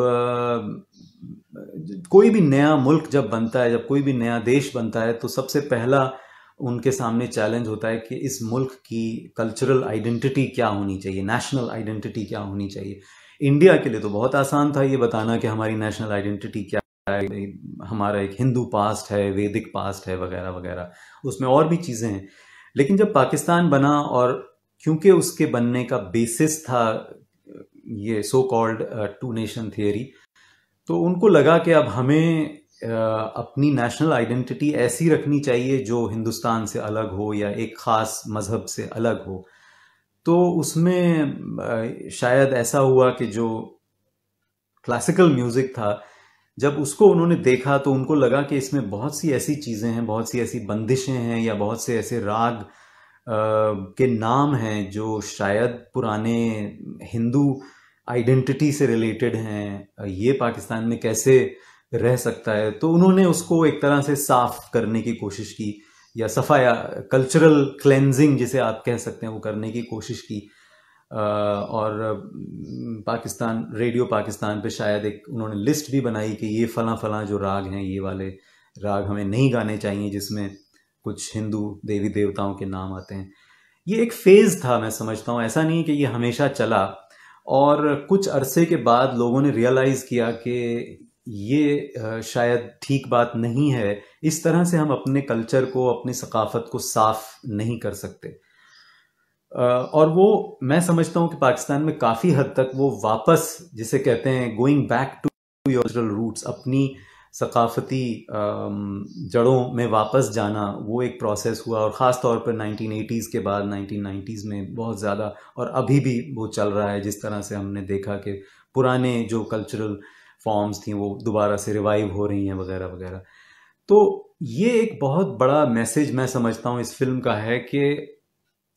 कोई भी नया मुल्क जब बनता है जब कोई भी नया देश बनता है तो सबसे पहला उनके सामने चैलेंज होता है कि इस मुल्क की कल्चरल आइडेंटिटी क्या होनी चाहिए नेशनल आइडेंटिटी क्या होनी चाहिए इंडिया के लिए तो बहुत आसान था ये बताना कि हमारी नेशनल आइडेंटिटी क्या है हमारा एक हिंदू पास्ट है वैदिक पास्ट है वगैरह वगैरह उसमें और भी चीज़ें हैं लेकिन जब पाकिस्तान बना और क्योंकि उसके बनने का बेसिस था ये so called two nation theory तो उनको लगा कि अब हमें अपनी नेशनल आइडेंटिटी ऐसी रखनी चाहिए जो हिंदुस्तान से अलग हो या एक ख़ास मज़हब से अलग हो तो उसमें शायद ऐसा हुआ कि जो क्लासिकल म्यूज़िक था जब उसको उन्होंने देखा तो उनको लगा कि इसमें बहुत सी ऐसी चीज़ें हैं बहुत सी ऐसी बंदिशें हैं या बहुत से ऐसे राग के नाम हैं जो शायद पुराने हिंदू आइडेंटिटी से रिलेटेड हैं ये पाकिस्तान में कैसे रह सकता है तो उन्होंने उसको एक तरह से साफ करने की कोशिश की या सफाया कल्चरल क्लेंजिंग जिसे आप कह सकते हैं वो करने की कोशिश की और पाकिस्तान रेडियो पाकिस्तान पे शायद एक उन्होंने लिस्ट भी बनाई कि ये फला फला जो राग हैं ये वाले राग हमें नहीं गाने चाहिए जिसमें कुछ हिंदू देवी देवताओं के नाम आते हैं ये एक फेज़ था मैं समझता हूँ ऐसा नहीं कि ये हमेशा चला और कुछ अरसे के बाद लोगों ने रियलाइज़ किया कि ये शायद ठीक बात नहीं है इस तरह से हम अपने कल्चर को अपनी सकाफत को साफ नहीं कर सकते और वो मैं समझता हूँ कि पाकिस्तान में काफ़ी हद तक वो वापस जिसे कहते हैं going back to your roots अपनी सकाफ़ती जड़ों में वापस जाना वो एक प्रोसेस हुआ और ख़ास तौर पर 1980s के बाद 1990s में बहुत ज़्यादा और अभी भी वो चल रहा है जिस तरह से हमने देखा कि पुराने जो कल्चरल फॉर्म्स थी वो दोबारा से रिवाइव हो रही हैं वगैरह वगैरह तो ये एक बहुत बड़ा मैसेज मैं समझता हूँ इस फिल्म का है कि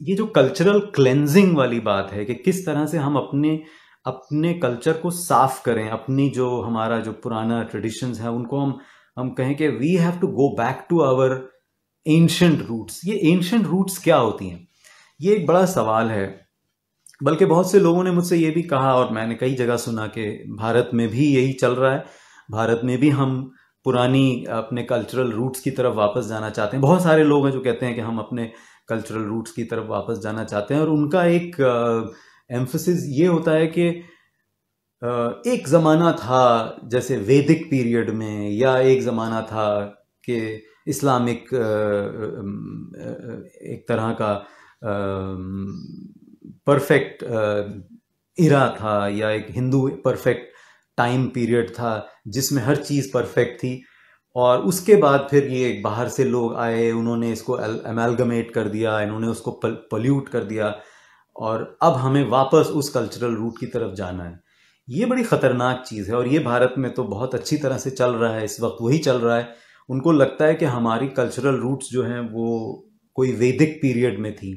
ये जो कल्चरल क्लेंजिंग वाली बात है कि किस तरह से हम अपने अपने कल्चर को साफ करें अपनी जो हमारा जो पुराना ट्रेडिशंस है उनको हम हम कहें कि we have to go back to our ancient roots ये एंशंट रूट्स क्या होती हैं ये एक बड़ा सवाल है बल्कि बहुत से लोगों ने मुझसे ये भी कहा और मैंने कई जगह सुना कि भारत में भी यही चल रहा है भारत में भी हम पुरानी अपने कल्चरल रूट्स की तरफ वापस जाना चाहते हैं बहुत सारे लोग हैं जो कहते हैं कि हम अपने कल्चरल रूट्स की तरफ वापस जाना चाहते हैं और उनका एक आ, एम्फोसिस ये होता है कि एक ज़माना था जैसे वैदिक पीरियड में या एक ज़माना था कि इस्लामिक एक तरह का परफेक्ट इरा था या एक हिंदू परफेक्ट टाइम पीरियड था जिसमें हर चीज़ परफेक्ट थी और उसके बाद फिर ये बाहर से लोग आए उन्होंने इसको एमेलगमेट कर दिया इन्होंने उसको पल्यूट कर दिया और अब हमें वापस उस कल्चरल रूट की तरफ जाना है ये बड़ी ख़तरनाक चीज़ है और ये भारत में तो बहुत अच्छी तरह से चल रहा है इस वक्त वही चल रहा है उनको लगता है कि हमारी कल्चरल रूट्स जो हैं वो कोई वैदिक पीरियड में थी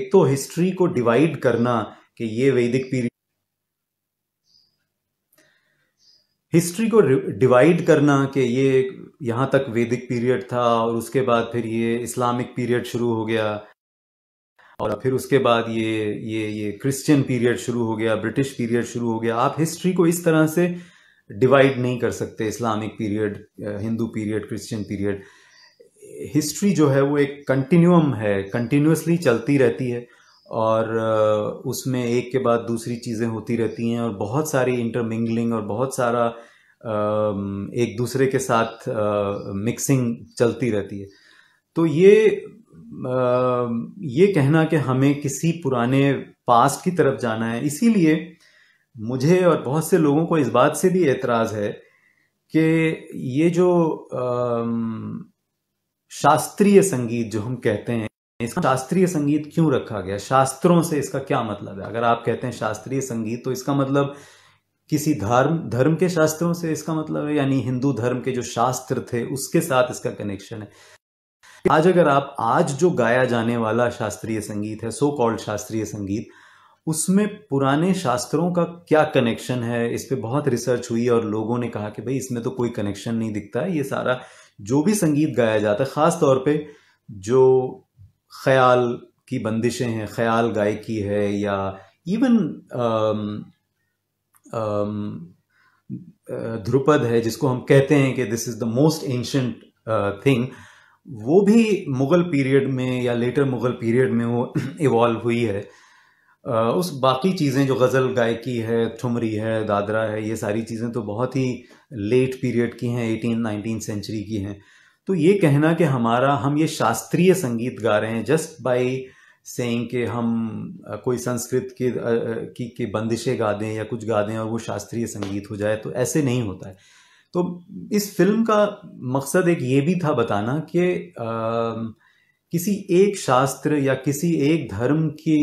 एक तो हिस्ट्री को डिवाइड करना कि ये वैदिक पीरियड हिस्ट्री को डिवाइड करना कि ये यहाँ तक वैदिक पीरियड था और उसके बाद फिर ये इस्लामिक पीरियड शुरू हो गया और हाँ। फिर उसके बाद ये ये ये क्रिश्चियन पीरियड शुरू हो गया ब्रिटिश पीरियड शुरू हो गया आप हिस्ट्री को इस तरह से डिवाइड नहीं कर सकते Islamic period Hindu period Christian period history जो है वो एक कंटिन्यूम है कंटिन्यूसली चलती रहती है और उसमें एक के बाद दूसरी चीज़ें होती रहती हैं और बहुत सारी इंटरमिंगलिंग और बहुत सारा एक दूसरे के साथ मिक्सिंग चलती रहती है तो ये ये कहना कि हमें किसी पुराने पास्ट की तरफ जाना है इसीलिए मुझे और बहुत से लोगों को इस बात से भी एतराज़ है कि ये जो शास्त्रीय संगीत जो हम कहते हैं इसका शास्त्रीय संगीत क्यों रखा गया शास्त्रों से इसका क्या मतलब है अगर आप कहते हैं शास्त्रीय संगीत तो इसका मतलब किसी धर्म धर्म के शास्त्रों से इसका मतलब है यानी हिंदू धर्म के जो शास्त्र थे उसके साथ इसका कनेक्शन है आज अगर आप आज जो गाया जाने वाला शास्त्रीय संगीत है सो कॉल्ड शास्त्रीय संगीत उसमें पुराने शास्त्रों का क्या कनेक्शन है इस पर बहुत रिसर्च हुई और लोगों ने कहा कि भाई इसमें तो कोई कनेक्शन नहीं दिखता है ये सारा जो भी संगीत गाया जाता है ख़ास तौर पे जो ख्याल की बंदिशें हैं ख्याल गायकी है या इवन ध्रुपद है जिसको हम कहते हैं कि this is the most ancient thing वो भी मुग़ल पीरियड में या लेटर मुग़ल पीरियड में वो इवॉल्व हुई है उस बाकी चीज़ें जो गज़ल गायकी है ठुमरी है दादरा है ये सारी चीज़ें तो बहुत ही लेट पीरियड की हैं एटीन नाइनटीन सेंचुरी की हैं तो ये कहना कि हमारा हम ये शास्त्रीय संगीत गा रहे हैं जस्ट बाई सेइंग कि हम कोई संस्कृत के की के बंदिशें गा दें या कुछ गा दें और वो शास्त्रीय संगीत हो जाए तो ऐसे नहीं होता है तो इस फिल्म का मकसद एक ये भी था बताना कि किसी एक शास्त्र या किसी एक धर्म की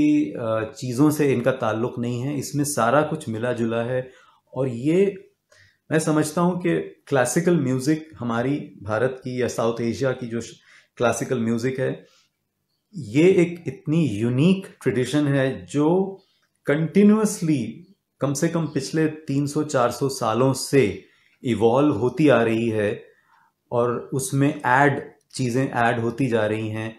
चीज़ों से इनका ताल्लुक नहीं है इसमें सारा कुछ मिला जुला है और ये मैं समझता हूँ कि क्लासिकल म्यूज़िक हमारी भारत की या साउथ एशिया की जो क्लासिकल म्यूज़िक है ये एक इतनी यूनिक ट्रेडिशन है जो कंटिन्यूसली कम से कम पिछले 300-400 सालों से इवॉल्व होती आ रही है और उसमें ऐड चीज़ें ऐड होती जा रही हैं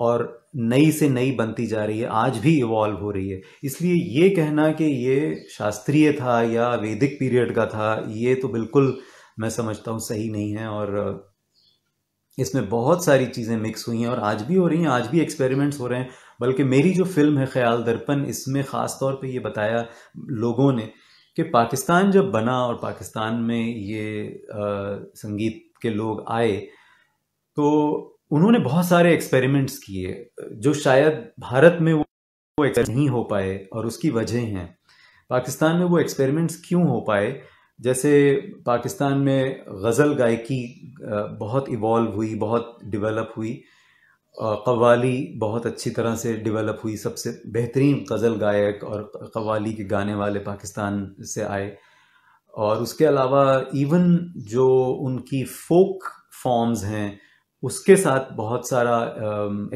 और नई से नई बनती जा रही है आज भी इवॉल्व हो रही है इसलिए ये कहना कि ये शास्त्रीय था या वैदिक पीरियड का था ये तो बिल्कुल मैं समझता हूँ सही नहीं है और इसमें बहुत सारी चीज़ें मिक्स हुई हैं और आज भी हो रही हैं आज भी एक्सपेरिमेंट्स हो रहे हैं बल्कि मेरी जो फिल्म है ख्याल दर्पण इसमें ख़ास तौर पर ये बताया लोगों ने कि पाकिस्तान जब बना और पाकिस्तान में ये आ, संगीत के लोग आए तो उन्होंने बहुत सारे एक्सपेरिमेंट्स किए जो शायद भारत में वो, वो नहीं हो पाए और उसकी वजह हैं पाकिस्तान में वो एक्सपेरिमेंट्स क्यों हो पाए जैसे पाकिस्तान में गज़ल गायकी बहुत इवॉल्व हुई बहुत डेवलप हुई कवाली बहुत अच्छी तरह से डेवलप हुई सबसे बेहतरीन गज़ल गायक और कवाली के गाने वाले पाकिस्तान से आए और उसके अलावा इवन जो उनकी फोक फॉर्म्स हैं उसके साथ बहुत सारा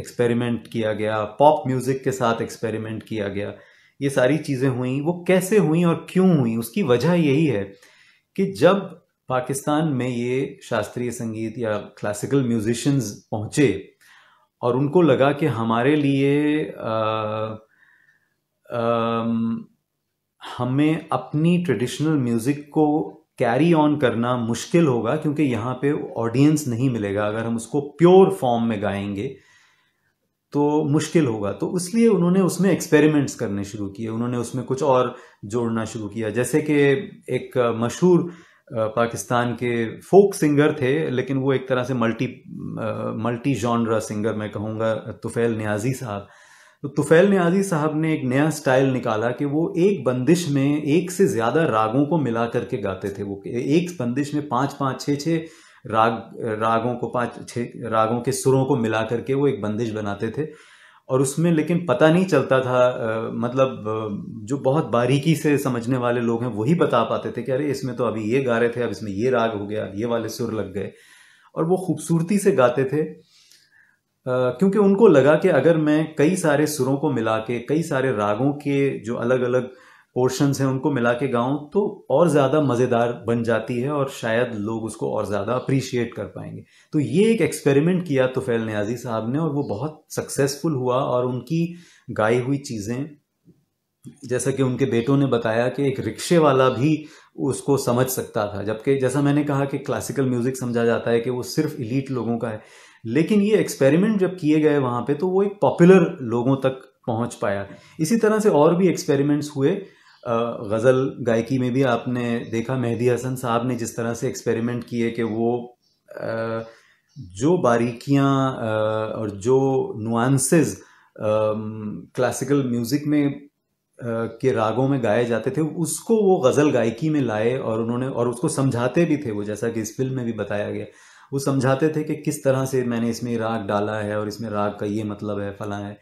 एक्सपेरिमेंट किया गया पॉप म्यूज़िक के साथ एक्सपेरिमेंट किया गया ये सारी चीज़ें हुई वो कैसे हुई और क्यों हुई उसकी वजह यही है कि जब पाकिस्तान में ये शास्त्रीय संगीत या क्लासिकल म्यूजिशंस पहुँचे और उनको लगा कि हमारे लिए आ, आ, हमें अपनी ट्रेडिशनल म्यूज़िक को कैरी ऑन करना मुश्किल होगा क्योंकि यहाँ पे ऑडियंस नहीं मिलेगा अगर हम उसको प्योर फॉर्म में गाएंगे तो मुश्किल होगा तो इसलिए उन्होंने उसमें एक्सपेरिमेंट्स करने शुरू किए उन्होंने उसमें कुछ और जोड़ना शुरू किया जैसे कि एक मशहूर पाकिस्तान के फोक सिंगर थे लेकिन वो एक तरह से मल्टी मल्टी जॉनरा सिंगर मैं कहूँगा तुफ़ैल न्याजी साहब तो तुफ़ैल न्याजी साहब ने एक नया स्टाइल निकाला कि वो एक बंदिश में एक से ज़्यादा रागों को मिला करके गाते थे वो एक बंदिश में पाँच पाँच छः छः राग रागों को पाँच छः रागों के सुरों को मिला करके वो एक बंदिश बनाते थे और उसमें लेकिन पता नहीं चलता था आ, मतलब जो बहुत बारीकी से समझने वाले लोग हैं वही बता पाते थे कि अरे इसमें तो अभी ये गा रहे थे अब इसमें ये राग हो गया ये वाले सुर लग गए और वो खूबसूरती से गाते थे क्योंकि उनको लगा कि अगर मैं कई सारे सुरों को मिला के कई सारे रागों के जो अलग अलग पोर्शंस हैं उनको मिला के गाऊँ तो और ज़्यादा मज़ेदार बन जाती है और शायद लोग उसको और ज़्यादा अप्रिशिएट कर पाएंगे तो ये एक एक्सपेरिमेंट किया फैल न्याजी साहब ने और वो बहुत सक्सेसफुल हुआ और उनकी गाई हुई चीज़ें जैसा कि उनके बेटों ने बताया कि एक रिक्शे वाला भी उसको समझ सकता था जबकि जैसा मैंने कहा कि क्लासिकल म्यूज़िक समझा जाता है कि वो सिर्फ इलीट लोगों का है लेकिन ये एक्सपेरिमेंट जब किए गए वहाँ पे तो वो एक पॉपुलर लोगों तक पहुँच पाया इसी तरह से और भी एक्सपेरिमेंट्स हुए गज़ल गायकी में भी आपने देखा मेहदी हसन साहब ने जिस तरह से एक्सपेरिमेंट किए कि वो जो बारीकियां और जो नुआंसेस क्लासिकल म्यूज़िक में के रागों में गाए जाते थे उसको वो गज़ल गायकी में लाए और उन्होंने और उसको समझाते भी थे वो जैसा कि इस फिल्म में भी बताया गया वो समझाते थे कि किस तरह से मैंने इसमें राग डाला है और इसमें राग का ये मतलब है फला है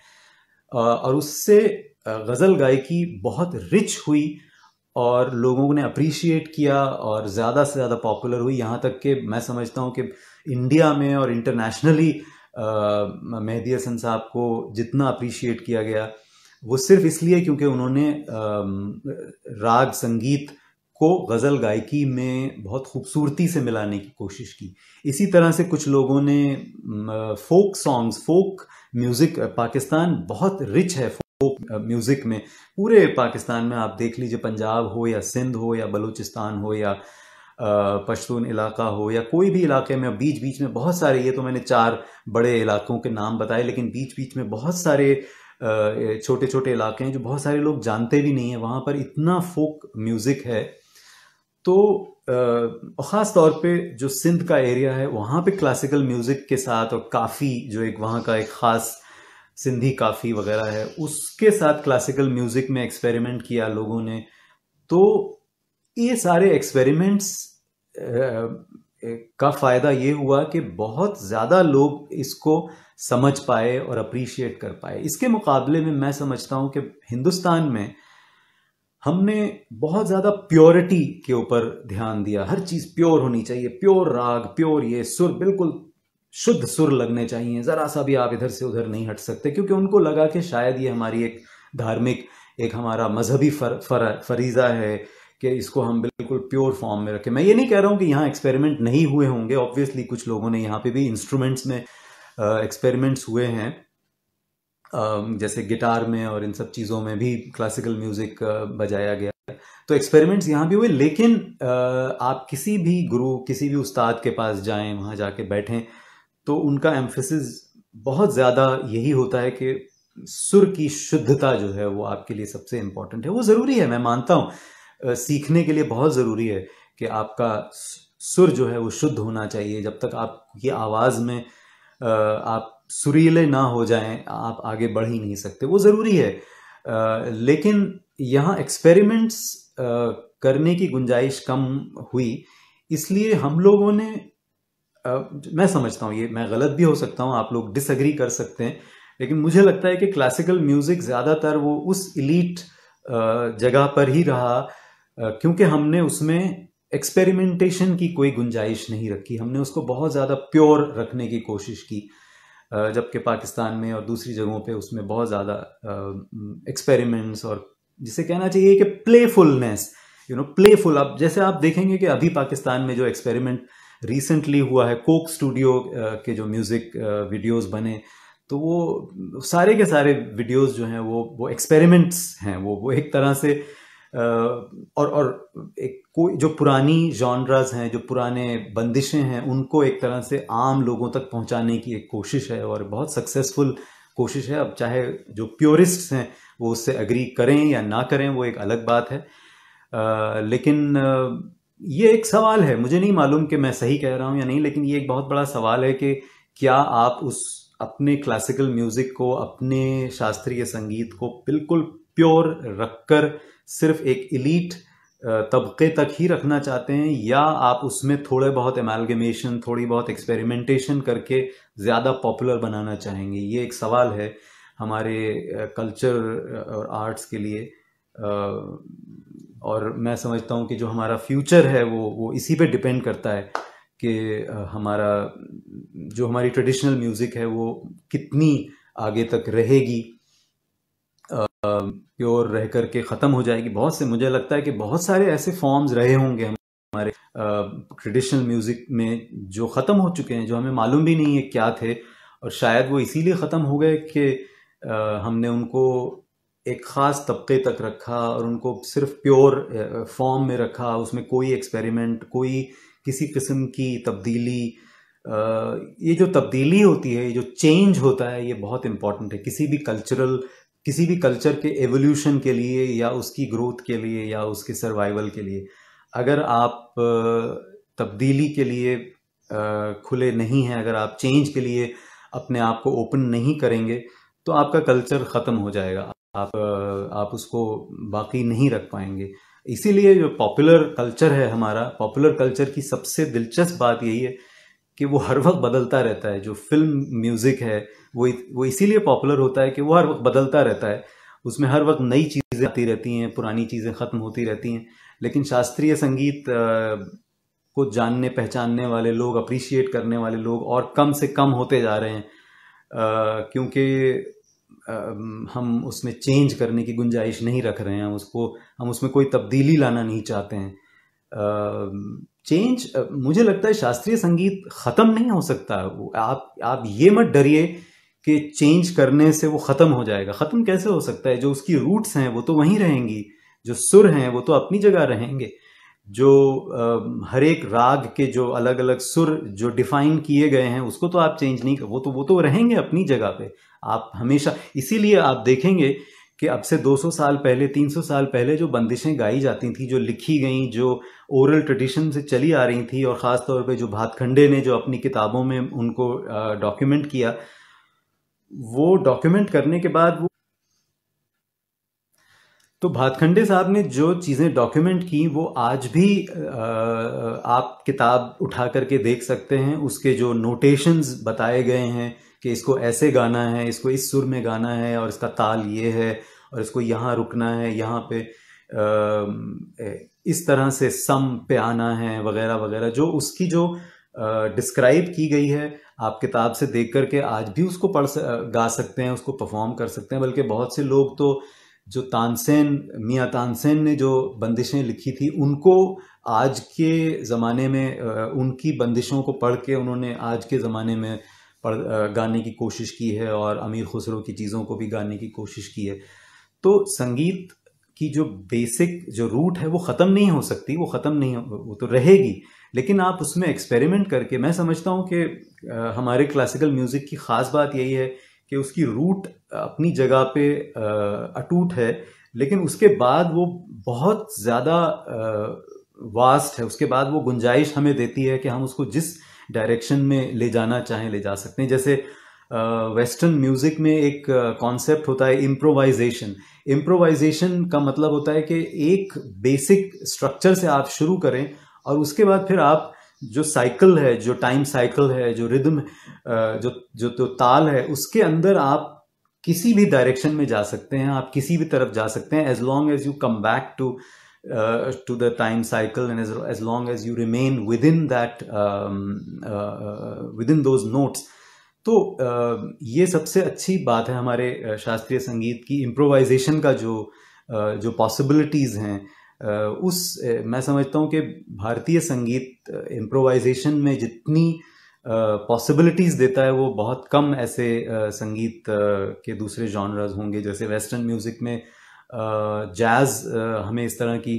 और उससे गज़ल गायकी बहुत रिच हुई और लोगों ने अप्रिशिएट किया और ज़्यादा से ज़्यादा पॉपुलर हुई यहाँ तक कि मैं समझता हूँ कि इंडिया में और इंटरनेशनली मेहदी हसन साहब को जितना अप्रिशिएट किया गया वो सिर्फ इसलिए क्योंकि उन्होंने राग संगीत को गज़ल गायकी में बहुत खूबसूरती से मिलाने की कोशिश की इसी तरह से कुछ लोगों ने folk songs folk music Pakistan बहुत रिच है फोक म्यूज़िक uh, में पूरे पाकिस्तान में आप देख लीजिए पंजाब हो या सिंध हो या बलूचिस्तान हो या uh, पश्तून इलाका हो या कोई भी इलाके में बीच बीच में बहुत सारे ये तो मैंने चार बड़े इलाकों के नाम बताए लेकिन बीच बीच में बहुत सारे छोटे uh, छोटे इलाके हैं जो बहुत सारे लोग जानते भी नहीं हैं वहाँ पर इतना फोक म्यूज़िक है तो ख़ास तौर पे जो सिंध का एरिया है वहाँ पे क्लासिकल म्यूज़िक के साथ और काफ़ी जो एक वहाँ का एक ख़ास सिंधी काफ़ी वगैरह है उसके साथ क्लासिकल म्यूज़िक में एक्सपेरिमेंट किया लोगों ने तो ये सारे एक्सपेरिमेंट्स का फ़ायदा ये हुआ कि बहुत ज़्यादा लोग इसको समझ पाए और अप्रीशिएट कर पाए इसके मुकाबले में मैं समझता हूँ कि हिंदुस्तान में हमने बहुत ज़्यादा प्योरिटी के ऊपर ध्यान दिया हर चीज़ प्योर होनी चाहिए प्योर राग प्योर ये सुर बिल्कुल शुद्ध सुर लगने चाहिए ज़रा सा भी आप इधर से उधर नहीं हट सकते क्योंकि उनको लगा कि शायद ये हमारी एक धार्मिक एक हमारा मजहबी फर, फर, फरीज़ा है कि इसको हम बिल्कुल प्योर फॉर्म में रखें मैं ये नहीं कह रहा हूँ कि यहाँ एक्सपेरिमेंट नहीं हुए होंगे ऑब्वियसली कुछ लोगों ने यहाँ पे भी इंस्ट्रूमेंट्स में एक्सपेरिमेंट्स हुए हैं जैसे गिटार में और इन सब चीज़ों में भी क्लासिकल म्यूज़िक बजाया गया तो एक्सपेरिमेंट्स यहाँ भी हुए लेकिन आप किसी भी गुरु किसी भी उस्ताद के पास जाएं वहाँ जाके बैठें तो उनका एम्फेसिस बहुत ज़्यादा यही होता है कि सुर की शुद्धता जो है वो आपके लिए सबसे इम्पॉर्टेंट है वो ज़रूरी है मैं मानता हूँ सीखने के लिए बहुत ज़रूरी है कि आपका सुर जो है वो शुद्ध होना चाहिए जब तक आपकी आवाज़ में आप सुरीले ना हो जाएं आप आगे बढ़ ही नहीं सकते वो ज़रूरी है लेकिन यहाँ एक्सपेरिमेंट्स करने की गुंजाइश कम हुई इसलिए हम लोगों ने मैं समझता हूँ ये मैं गलत भी हो सकता हूँ आप लोग डिसअग्री कर सकते हैं लेकिन मुझे लगता है कि क्लासिकल म्यूज़िक ज़्यादातर वो उस इलीट जगह पर ही रहा क्योंकि हमने उसमें एक्सपेरिमेंटेशन की कोई गुंजाइश नहीं रखी हमने उसको बहुत ज़्यादा प्योर रखने की कोशिश की जबकि पाकिस्तान में और दूसरी जगहों पे उसमें बहुत ज़्यादा एक्सपेरिमेंट्स और जिसे कहना चाहिए कि प्लेफुलनेस यू नो प्लेफुल आप जैसे आप देखेंगे कि अभी पाकिस्तान में जो एक्सपेरिमेंट रिसेंटली हुआ है कोक स्टूडियो के जो म्यूज़िक वीडियोस बने तो वो सारे के सारे वीडियोस जो हैं वो वो एक्सपेरिमेंट्स हैं वो वो एक तरह से और और एक कोई जो पुरानी जॉनराज हैं जो पुराने बंदिशें हैं उनको एक तरह से आम लोगों तक पहुंचाने की एक कोशिश है और बहुत सक्सेसफुल कोशिश है अब चाहे जो प्योरिस्ट्स हैं वो उससे अग्री करें या ना करें वो एक अलग बात है आ, लेकिन ये एक सवाल है मुझे नहीं मालूम कि मैं सही कह रहा हूँ या नहीं लेकिन ये एक बहुत बड़ा सवाल है कि क्या आप उस अपने क्लासिकल म्यूज़िक को अपने शास्त्रीय संगीत को बिल्कुल प्योर रखकर सिर्फ एक इलीट तबके तक ही रखना चाहते हैं या आप उसमें थोड़े बहुत एमेलगमेशन थोड़ी बहुत एक्सपेरिमेंटेशन करके ज़्यादा पॉपुलर बनाना चाहेंगे ये एक सवाल है हमारे कल्चर और आर्ट्स के लिए और मैं समझता हूँ कि जो हमारा फ्यूचर है वो वो इसी पे डिपेंड करता है कि हमारा जो हमारी ट्रेडिशनल म्यूज़िक है वो कितनी आगे तक रहेगी प्योर रह कर के ख़त्म हो जाएगी बहुत से मुझे लगता है कि बहुत सारे ऐसे फॉर्म्स रहे होंगे हमारे ट्रेडिशनल म्यूज़िक में जो ख़त्म हो चुके हैं जो हमें मालूम भी नहीं है क्या थे और शायद वो इसीलिए ख़त्म हो गए कि हमने उनको एक ख़ास तबके तक रखा और उनको सिर्फ प्योर फॉर्म में रखा उसमें कोई एक्सपेरिमेंट कोई किसी किस्म की तब्दीली ये जो तब्दीली होती है ये जो चेंज होता है ये बहुत इम्पॉर्टेंट है किसी भी कल्चरल किसी भी कल्चर के एवोल्यूशन के लिए या उसकी ग्रोथ के लिए या उसके सर्वाइवल के लिए अगर आप तब्दीली के लिए खुले नहीं हैं अगर आप चेंज के लिए अपने आप को ओपन नहीं करेंगे तो आपका कल्चर ख़त्म हो जाएगा आप आप उसको बाकी नहीं रख पाएंगे इसीलिए जो पॉपुलर कल्चर है हमारा पॉपुलर कल्चर की सबसे दिलचस्प बात यही है कि वो हर वक्त बदलता रहता है जो फिल्म म्यूज़िक है वो वो इसीलिए पॉपुलर होता है कि वो हर वक्त बदलता रहता है उसमें हर वक्त नई चीज़ें आती रहती हैं पुरानी चीज़ें ख़त्म होती रहती हैं लेकिन शास्त्रीय संगीत को जानने पहचानने वाले लोग अप्रिशिएट करने वाले लोग और कम से कम होते जा रहे हैं क्योंकि हम उसमें चेंज करने की गुंजाइश नहीं रख रहे हैं हम उसको हम उसमें कोई तब्दीली लाना नहीं चाहते हैं चेंज मुझे लगता है शास्त्रीय संगीत ख़त्म नहीं हो सकता आप आप ये मत डरिए कि चेंज करने से वो ख़त्म हो जाएगा ख़त्म कैसे हो सकता है जो उसकी रूट्स हैं वो तो वहीं रहेंगी जो सुर हैं वो तो अपनी जगह रहेंगे जो हर एक राग के जो अलग अलग सुर जो डिफाइन किए गए हैं उसको तो आप चेंज नहीं कर वो तो वो तो रहेंगे अपनी जगह पे आप हमेशा इसीलिए आप देखेंगे कि अब से 200 साल पहले 300 साल पहले जो बंदिशें गाई जाती थी जो लिखी गई जो ओरल ट्रेडिशन से चली आ रही थी और ख़ास तौर पे जो भातखंडे ने जो अपनी किताबों में उनको डॉक्यूमेंट किया वो डॉक्यूमेंट करने के बाद वो तो भातखंडे साहब ने जो चीज़ें डॉक्यूमेंट की वो आज भी आप किताब उठा करके देख सकते हैं उसके जो नोटेशंस बताए गए हैं कि इसको ऐसे गाना है इसको इस सुर में गाना है और इसका ताल ये है और इसको यहाँ रुकना है यहाँ पे इस तरह से सम पे आना है वगैरह वगैरह जो उसकी जो डिस्क्राइब की गई है आप किताब से देख करके आज भी उसको पढ़ गा सकते हैं उसको परफॉर्म कर सकते हैं बल्कि बहुत से लोग तो जो तानसेन मियाँ तानसेन ने जो बंदिशें लिखी थी उनको आज के ज़माने में उनकी बंदिशों को पढ़ के उन्होंने आज के ज़माने में पढ़ गाने की कोशिश की है और अमीर खुसरो की चीज़ों को भी गाने की कोशिश की है तो संगीत की जो बेसिक जो रूट है वो ख़त्म नहीं हो सकती वो ख़त्म नहीं वो तो रहेगी लेकिन आप उसमें एक्सपेरिमेंट करके मैं समझता हूँ कि हमारे क्लासिकल म्यूज़िक की ख़ास बात यही है कि उसकी रूट अपनी जगह पे अटूट है लेकिन उसके बाद वो बहुत ज़्यादा वास्ट है उसके बाद वो गुंजाइश हमें देती है कि हम उसको जिस डायरेक्शन में ले जाना चाहें ले जा सकते हैं जैसे वेस्टर्न म्यूज़िक में एक कॉन्सेप्ट होता है इम्प्रोवाइजेशन इम्प्रोवाइजेशन का मतलब होता है कि एक बेसिक स्ट्रक्चर से आप शुरू करें और उसके बाद फिर आप जो साइकिल है जो टाइम साइकिल है जो रिदम जो जो तो ताल है उसके अंदर आप किसी भी डायरेक्शन में जा सकते हैं आप किसी भी तरफ जा सकते हैं as long as you come back to to the time cycle and as long as you remain within that within those notes तो uh, ये सबसे अच्छी बात है हमारे शास्त्रीय संगीत की इम्प्रोवाइजेशन का जो uh, जो पॉसिबिलिटीज़ हैं उस मैं समझता हूँ कि भारतीय संगीत इम्प्रोवाइजेशन में जितनी पॉसिबिलिटीज़ देता है वो बहुत कम ऐसे संगीत के दूसरे जॉनराज होंगे जैसे वेस्टर्न म्यूज़िक में जैज़ हमें इस तरह की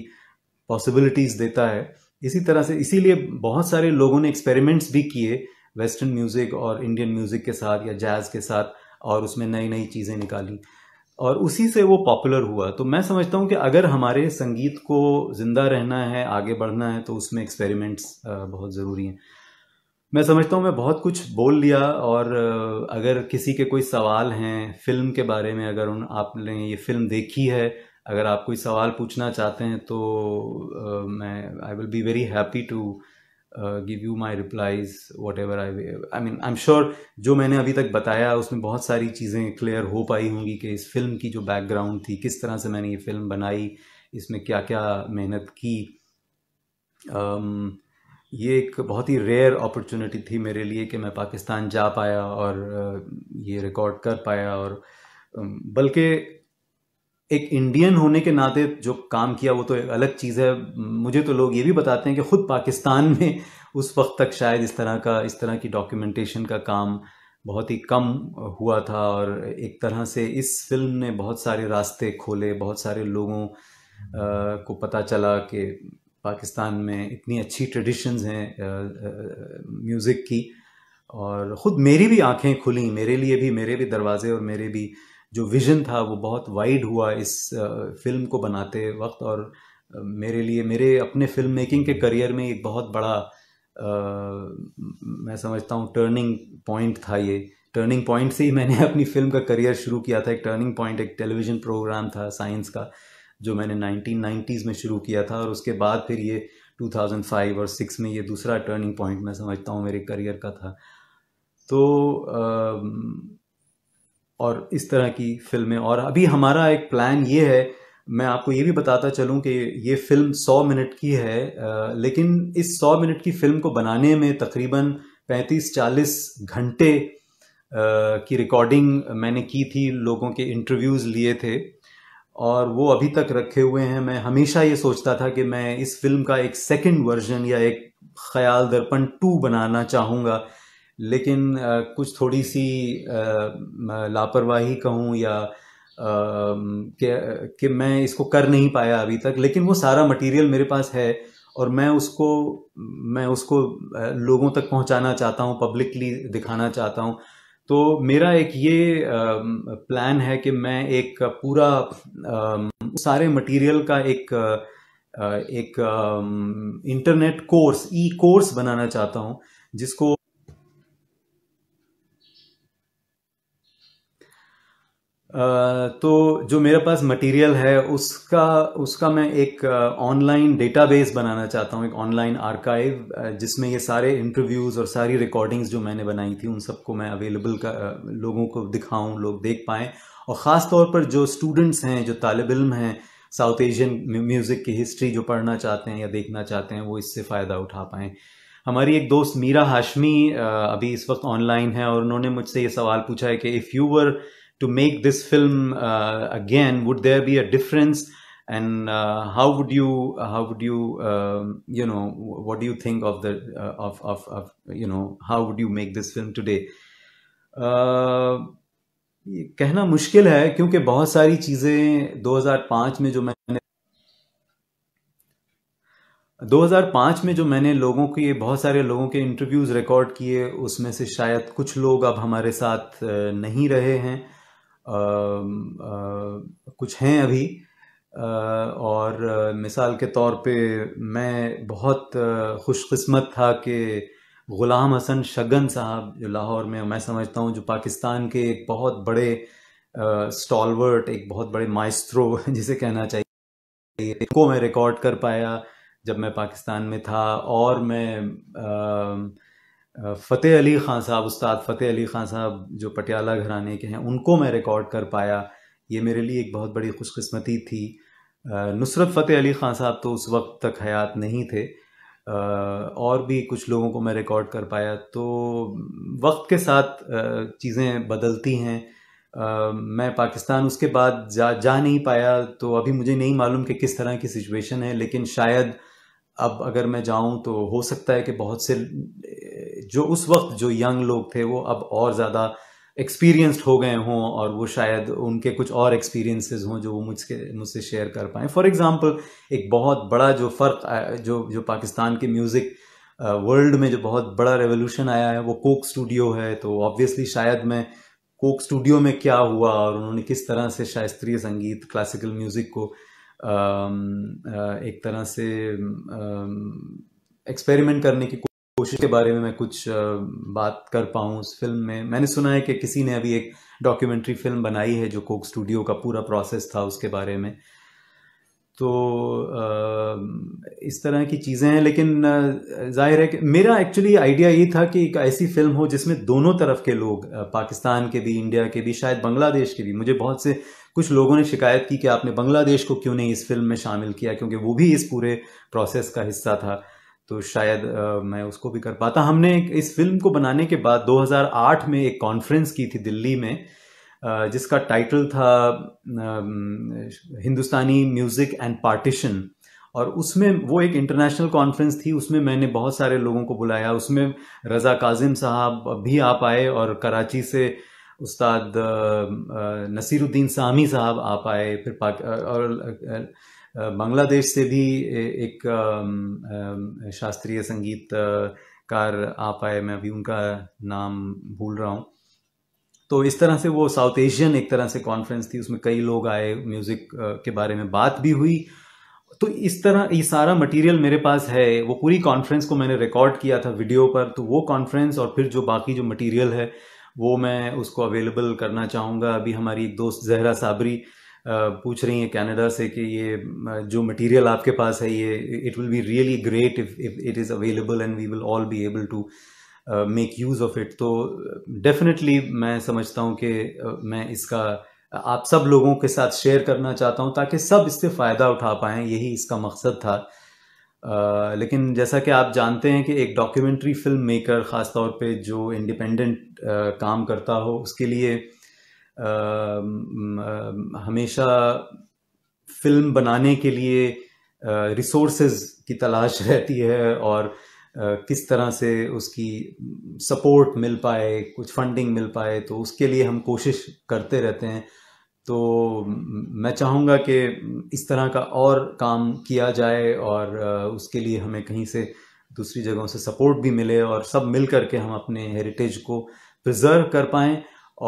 पॉसिबिलिटीज़ देता है इसी तरह से इसीलिए बहुत सारे लोगों ने एक्सपेरिमेंट्स भी किए वेस्टर्न म्यूज़िक और इंडियन म्यूज़िक के साथ या जैज़ के साथ और उसमें नई नई चीज़ें निकाली और उसी से वो पॉपुलर हुआ तो मैं समझता हूँ कि अगर हमारे संगीत को ज़िंदा रहना है आगे बढ़ना है तो उसमें एक्सपेरिमेंट्स बहुत ज़रूरी हैं मैं समझता हूँ मैं बहुत कुछ बोल लिया और अगर किसी के कोई सवाल हैं फिल्म के बारे में अगर उन आपने ये फिल्म देखी है अगर आप कोई सवाल पूछना चाहते हैं तो मैं I will be very happy to give you my replies whatever I I mean I am sure जो मैंने अभी तक बताया उसमें बहुत सारी चीज़ें क्लियर हो पाई होंगी कि इस फिल्म की जो बैकग्राउंड थी किस तरह से मैंने ये फिल्म बनाई इसमें क्या क्या मेहनत की um, ये एक बहुत ही रेयर अपॉर्चुनिटी थी मेरे लिए कि मैं पाकिस्तान जा पाया और uh, ये रिकॉर्ड कर पाया और um, बल्कि एक इंडियन होने के नाते जो काम किया वो तो एक अलग चीज़ है मुझे तो लोग ये भी बताते हैं कि ख़ुद पाकिस्तान में उस वक्त तक शायद इस तरह का इस तरह की डॉक्यूमेंटेशन का काम बहुत ही कम हुआ था और एक तरह से इस फिल्म ने बहुत सारे रास्ते खोले बहुत सारे लोगों को पता चला कि पाकिस्तान में इतनी अच्छी ट्रेडिशंस हैं म्यूज़िक की और ख़ुद मेरी भी आंखें खुली मेरे लिए भी मेरे भी दरवाज़े और मेरे भी जो विज़न था वो बहुत वाइड हुआ इस फिल्म को बनाते वक्त और मेरे लिए मेरे अपने फिल्म मेकिंग के करियर में एक बहुत बड़ा आ, मैं समझता हूँ टर्निंग पॉइंट था ये टर्निंग पॉइंट से ही मैंने अपनी फिल्म का करियर शुरू किया था एक टर्निंग पॉइंट एक टेलीविज़न प्रोग्राम था साइंस का जो मैंने 1990s में शुरू किया था और उसके बाद फिर ये 2005 और 6 में ये दूसरा टर्निंग पॉइंट मैं समझता हूँ मेरे करियर का था तो आ, और इस तरह की फिल्में और अभी हमारा एक प्लान ये है मैं आपको ये भी बताता चलूं कि ये फ़िल्म 100 मिनट की है लेकिन इस 100 मिनट की फ़िल्म को बनाने में तकरीबन 35-40 घंटे की रिकॉर्डिंग मैंने की थी लोगों के इंटरव्यूज़ लिए थे और वो अभी तक रखे हुए हैं मैं हमेशा ये सोचता था कि मैं इस फिल्म का एक सेकंड वर्जन या एक ख्याल दर्पण टू बनाना चाहूँगा लेकिन आ, कुछ थोड़ी सी लापरवाही कहूँ या कि, कि मैं इसको कर नहीं पाया अभी तक लेकिन वो सारा मटेरियल मेरे पास है और मैं उसको मैं उसको लोगों तक पहुंचाना चाहता हूं पब्लिकली दिखाना चाहता हूं तो मेरा एक ये प्लान है कि मैं एक पूरा सारे मटेरियल का एक एक इंटरनेट कोर्स ई कोर्स बनाना चाहता हूं जिसको तो जो मेरे पास मटेरियल है उसका उसका मैं एक ऑनलाइन डेटाबेस बनाना चाहता हूँ एक ऑनलाइन आर्काइव जिसमें ये सारे इंटरव्यूज़ और सारी रिकॉर्डिंग्स जो मैंने बनाई थी उन सबको मैं अवेलेबल कर लोगों को दिखाऊं लोग देख पाएँ और ख़ास तौर पर जो स्टूडेंट्स हैं जो तालब इम हैं साउथ एशियन म्यूज़िक की हिस्ट्री जो पढ़ना चाहते हैं या देखना चाहते हैं वो इससे फ़ायदा उठा पाएँ हमारी एक दोस्त मीरा हाशमी अभी इस वक्त ऑनलाइन है और उन्होंने मुझसे ये सवाल पूछा है कि if you were to make this film uh, again? Would there be a difference? And uh, how would you how would you um, you know what do you think of the uh, of, of of you know how would you make this film today? कहना मुश्किल है क्योंकि बहुत सारी चीज़ें 2005 में जो मैंने 2005 में जो मैंने लोगों के बहुत सारे लोगों के इंटरव्यूज़ रिकॉर्ड किए उसमें से शायद कुछ लोग अब हमारे साथ नहीं रहे हैं कुछ हैं अभी और मिसाल के तौर पे मैं बहुत खुशकस्मत था कि ग़ुलाम हसन शगन साहब जो लाहौर में मैं समझता हूँ जो पाकिस्तान के एक बहुत बड़े स्टॉलवर्ट एक बहुत बड़े माइस्ट्रो जिसे कहना चाहिए को मैं रिकॉर्ड कर पाया जब मैं पाकिस्तान में था और मैं आ, फ़तेह अली ख़ान साहब उस्ताद फ़तेह अली ख़ान साहब जो पटियाला घराने के हैं उनको मैं रिकॉर्ड कर पाया ये मेरे लिए एक बहुत बड़ी खुशकस्मती थी नुसरत फ़तेह अली ख़ान साहब तो उस वक्त तक हयात नहीं थे और भी कुछ लोगों को मैं रिकॉर्ड कर पाया तो वक्त के साथ चीज़ें बदलती हैं मैं पाकिस्तान उसके बाद जा जा नहीं पाया तो अभी मुझे नहीं मालूम कि किस तरह की सिचुएशन है लेकिन शायद अब अगर मैं जाऊं तो हो सकता है कि बहुत से जो उस वक्त जो यंग लोग थे वो अब और ज़्यादा एक्सपीरियंस्ड हो गए हों और वो शायद उनके कुछ और एक्सपीरियंसेस हों जो वो मुझके मुझसे शेयर कर पाएँ फॉर एग्ज़ाम्पल एक बहुत बड़ा जो फ़र्क जो जो पाकिस्तान के म्यूज़िक वर्ल्ड में जो बहुत बड़ा रेवोल्यूशन आया है वो कोक स्टूडियो है तो ऑब्वियसली शायद मैं कोक स्टूडियो में क्या हुआ और उन्होंने किस तरह से शास्त्रीय संगीत क्लासिकल म्यूज़िक को एक तरह से एक्सपेरिमेंट करने की कोशिश के बारे में मैं कुछ बात कर पाऊँ उस फिल्म में मैंने सुना है कि किसी ने अभी एक डॉक्यूमेंट्री फिल्म बनाई है जो कोक स्टूडियो का पूरा प्रोसेस था उसके बारे में तो इस तरह की चीज़ें हैं लेकिन जाहिर है कि मेरा एक्चुअली आइडिया ये था कि एक ऐसी फिल्म हो जिसमें दोनों तरफ के लोग पाकिस्तान के भी इंडिया के भी शायद बांग्लादेश के भी मुझे बहुत से कुछ लोगों ने शिकायत की कि आपने बांग्लादेश को क्यों नहीं इस फिल्म में शामिल किया क्योंकि वो भी इस पूरे प्रोसेस का हिस्सा था तो शायद मैं उसको भी कर पाता हमने इस फिल्म को बनाने के बाद 2008 में एक कॉन्फ्रेंस की थी दिल्ली में जिसका टाइटल था हिंदुस्तानी म्यूज़िक एंड पार्टीशन और उसमें वो एक इंटरनेशनल कॉन्फ्रेंस थी उसमें मैंने बहुत सारे लोगों को बुलाया उसमें रज़ा काजिम साहब भी आप आए और कराची से उस्ताद नसीरुद्दीन सामी साहब आप आए फिर पाक और बांग्लादेश से भी एक शास्त्रीय संगीत कार आप आए मैं अभी उनका नाम भूल रहा हूँ तो इस तरह से वो साउथ एशियन एक तरह से कॉन्फ्रेंस थी उसमें कई लोग आए म्यूज़िक के बारे में बात भी हुई तो इस तरह ये सारा मटेरियल मेरे पास है वो पूरी कॉन्फ्रेंस को मैंने रिकॉर्ड किया था वीडियो पर तो वो कॉन्फ्रेंस और फिर जो बाकी जो मटेरियल है वो मैं उसको अवेलेबल करना चाहूँगा अभी हमारी एक दोस्त जहरा साबरी पूछ रही हैं कनाडा से कि ये जो मटेरियल आपके पास है ये it will be really great if if it is available and we will all be able to make use of it तो डेफिनेटली uh, मैं समझता हूँ कि uh, मैं इसका uh, आप सब लोगों के साथ शेयर करना चाहता हूँ ताकि सब इससे फ़ायदा उठा पाए यही इसका मकसद था आ, लेकिन जैसा कि आप जानते हैं कि एक डॉक्यूमेंट्री फिल्म मेकर ख़ास तौर पे जो इंडिपेंडेंट काम करता हो उसके लिए आ, um, um, हमेशा फिल्म बनाने के लिए रिसोर्सेज की तलाश रहती है और किस तरह से उसकी सपोर्ट मिल पाए कुछ फंडिंग मिल पाए तो उसके लिए हम कोशिश करते रहते हैं तो मैं चाहूँगा कि इस तरह का और काम किया जाए और उसके लिए हमें कहीं से दूसरी जगहों से सपोर्ट भी मिले और सब मिल कर के हम अपने हेरिटेज को प्रिजर्व कर पाएँ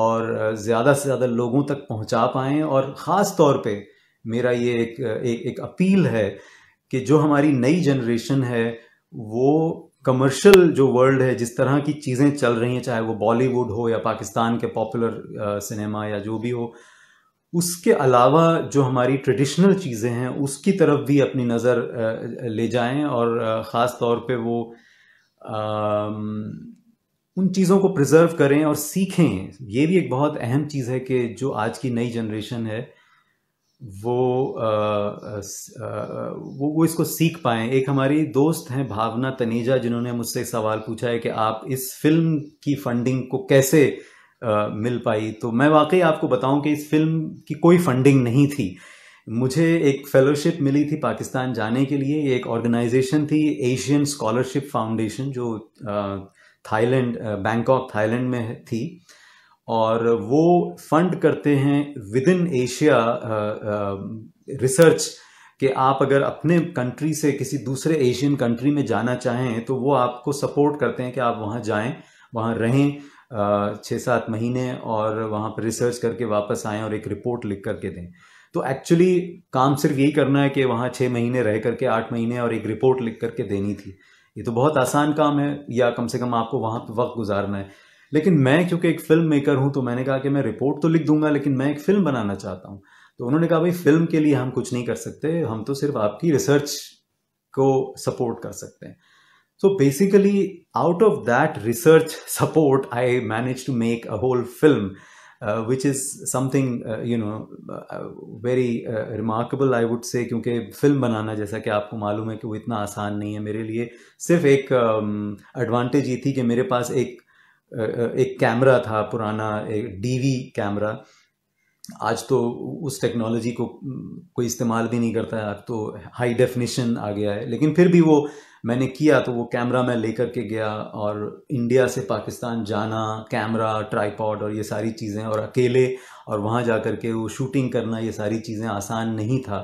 और ज़्यादा से ज़्यादा लोगों तक पहुँचा पाएँ और ख़ास तौर पर मेरा ये एक, एक एक अपील है कि जो हमारी नई जनरेशन है वो कमर्शियल जो वर्ल्ड है जिस तरह की चीज़ें चल रही हैं चाहे वो बॉलीवुड हो या पाकिस्तान के पॉपुलर सिनेमा या जो भी हो उसके अलावा जो हमारी ट्रेडिशनल चीज़ें हैं उसकी तरफ भी अपनी नज़र ले जाएं और ख़ास तौर पे वो आ, उन चीज़ों को प्रिजर्व करें और सीखें ये भी एक बहुत अहम चीज़ है कि जो आज की नई जनरेशन है वो आ, आ, वो वो इसको सीख पाएँ एक हमारी दोस्त हैं भावना तनेजा जिन्होंने मुझसे सवाल पूछा है कि आप इस फिल्म की फंडिंग को कैसे आ, मिल पाई तो मैं वाकई आपको बताऊं कि इस फिल्म की कोई फंडिंग नहीं थी मुझे एक फेलोशिप मिली थी पाकिस्तान जाने के लिए एक ऑर्गेनाइजेशन थी एशियन स्कॉलरशिप फाउंडेशन जो थाईलैंड बैंकॉक थाईलैंड में थी और वो फंड करते हैं विद इन एशिया रिसर्च कि आप अगर अपने कंट्री से किसी दूसरे एशियन कंट्री में जाना चाहें तो वो आपको सपोर्ट करते हैं कि आप वहाँ जाएं वहाँ रहें uh, छः सात महीने और वहाँ पर रिसर्च करके वापस आएँ और एक रिपोर्ट लिख करके दें तो एक्चुअली काम सिर्फ यही करना है कि वहाँ छः महीने रह करके आठ महीने और एक रिपोर्ट लिख करके देनी थी ये तो बहुत आसान काम है या कम से कम आपको वहाँ पर वक्त गुजारना है लेकिन मैं क्योंकि एक फिल्म मेकर हूं तो मैंने कहा कि मैं रिपोर्ट तो लिख दूंगा लेकिन मैं एक फिल्म बनाना चाहता हूं तो उन्होंने कहा भाई फिल्म के लिए हम कुछ नहीं कर सकते हम तो सिर्फ आपकी रिसर्च को सपोर्ट कर सकते हैं so basically out of that research support I manage to make a whole film uh, which is something uh, you know uh, very uh, remarkable i would say क्योंकि फिल्म बनाना जैसा कि आपको मालूम है कि वो इतना आसान नहीं है मेरे लिए सिर्फ एक एडवांटेज um, ये थी कि मेरे पास एक एक कैमरा था पुराना एक डीवी कैमरा आज तो उस टेक्नोलॉजी को कोई इस्तेमाल भी नहीं करता है अब तो हाई डेफिनेशन आ गया है लेकिन फिर भी वो मैंने किया तो वो कैमरा मैं लेकर के गया और इंडिया से पाकिस्तान जाना कैमरा ट्राईपॉड और ये सारी चीज़ें और अकेले और वहाँ जा कर के वो शूटिंग करना ये सारी चीज़ें आसान नहीं था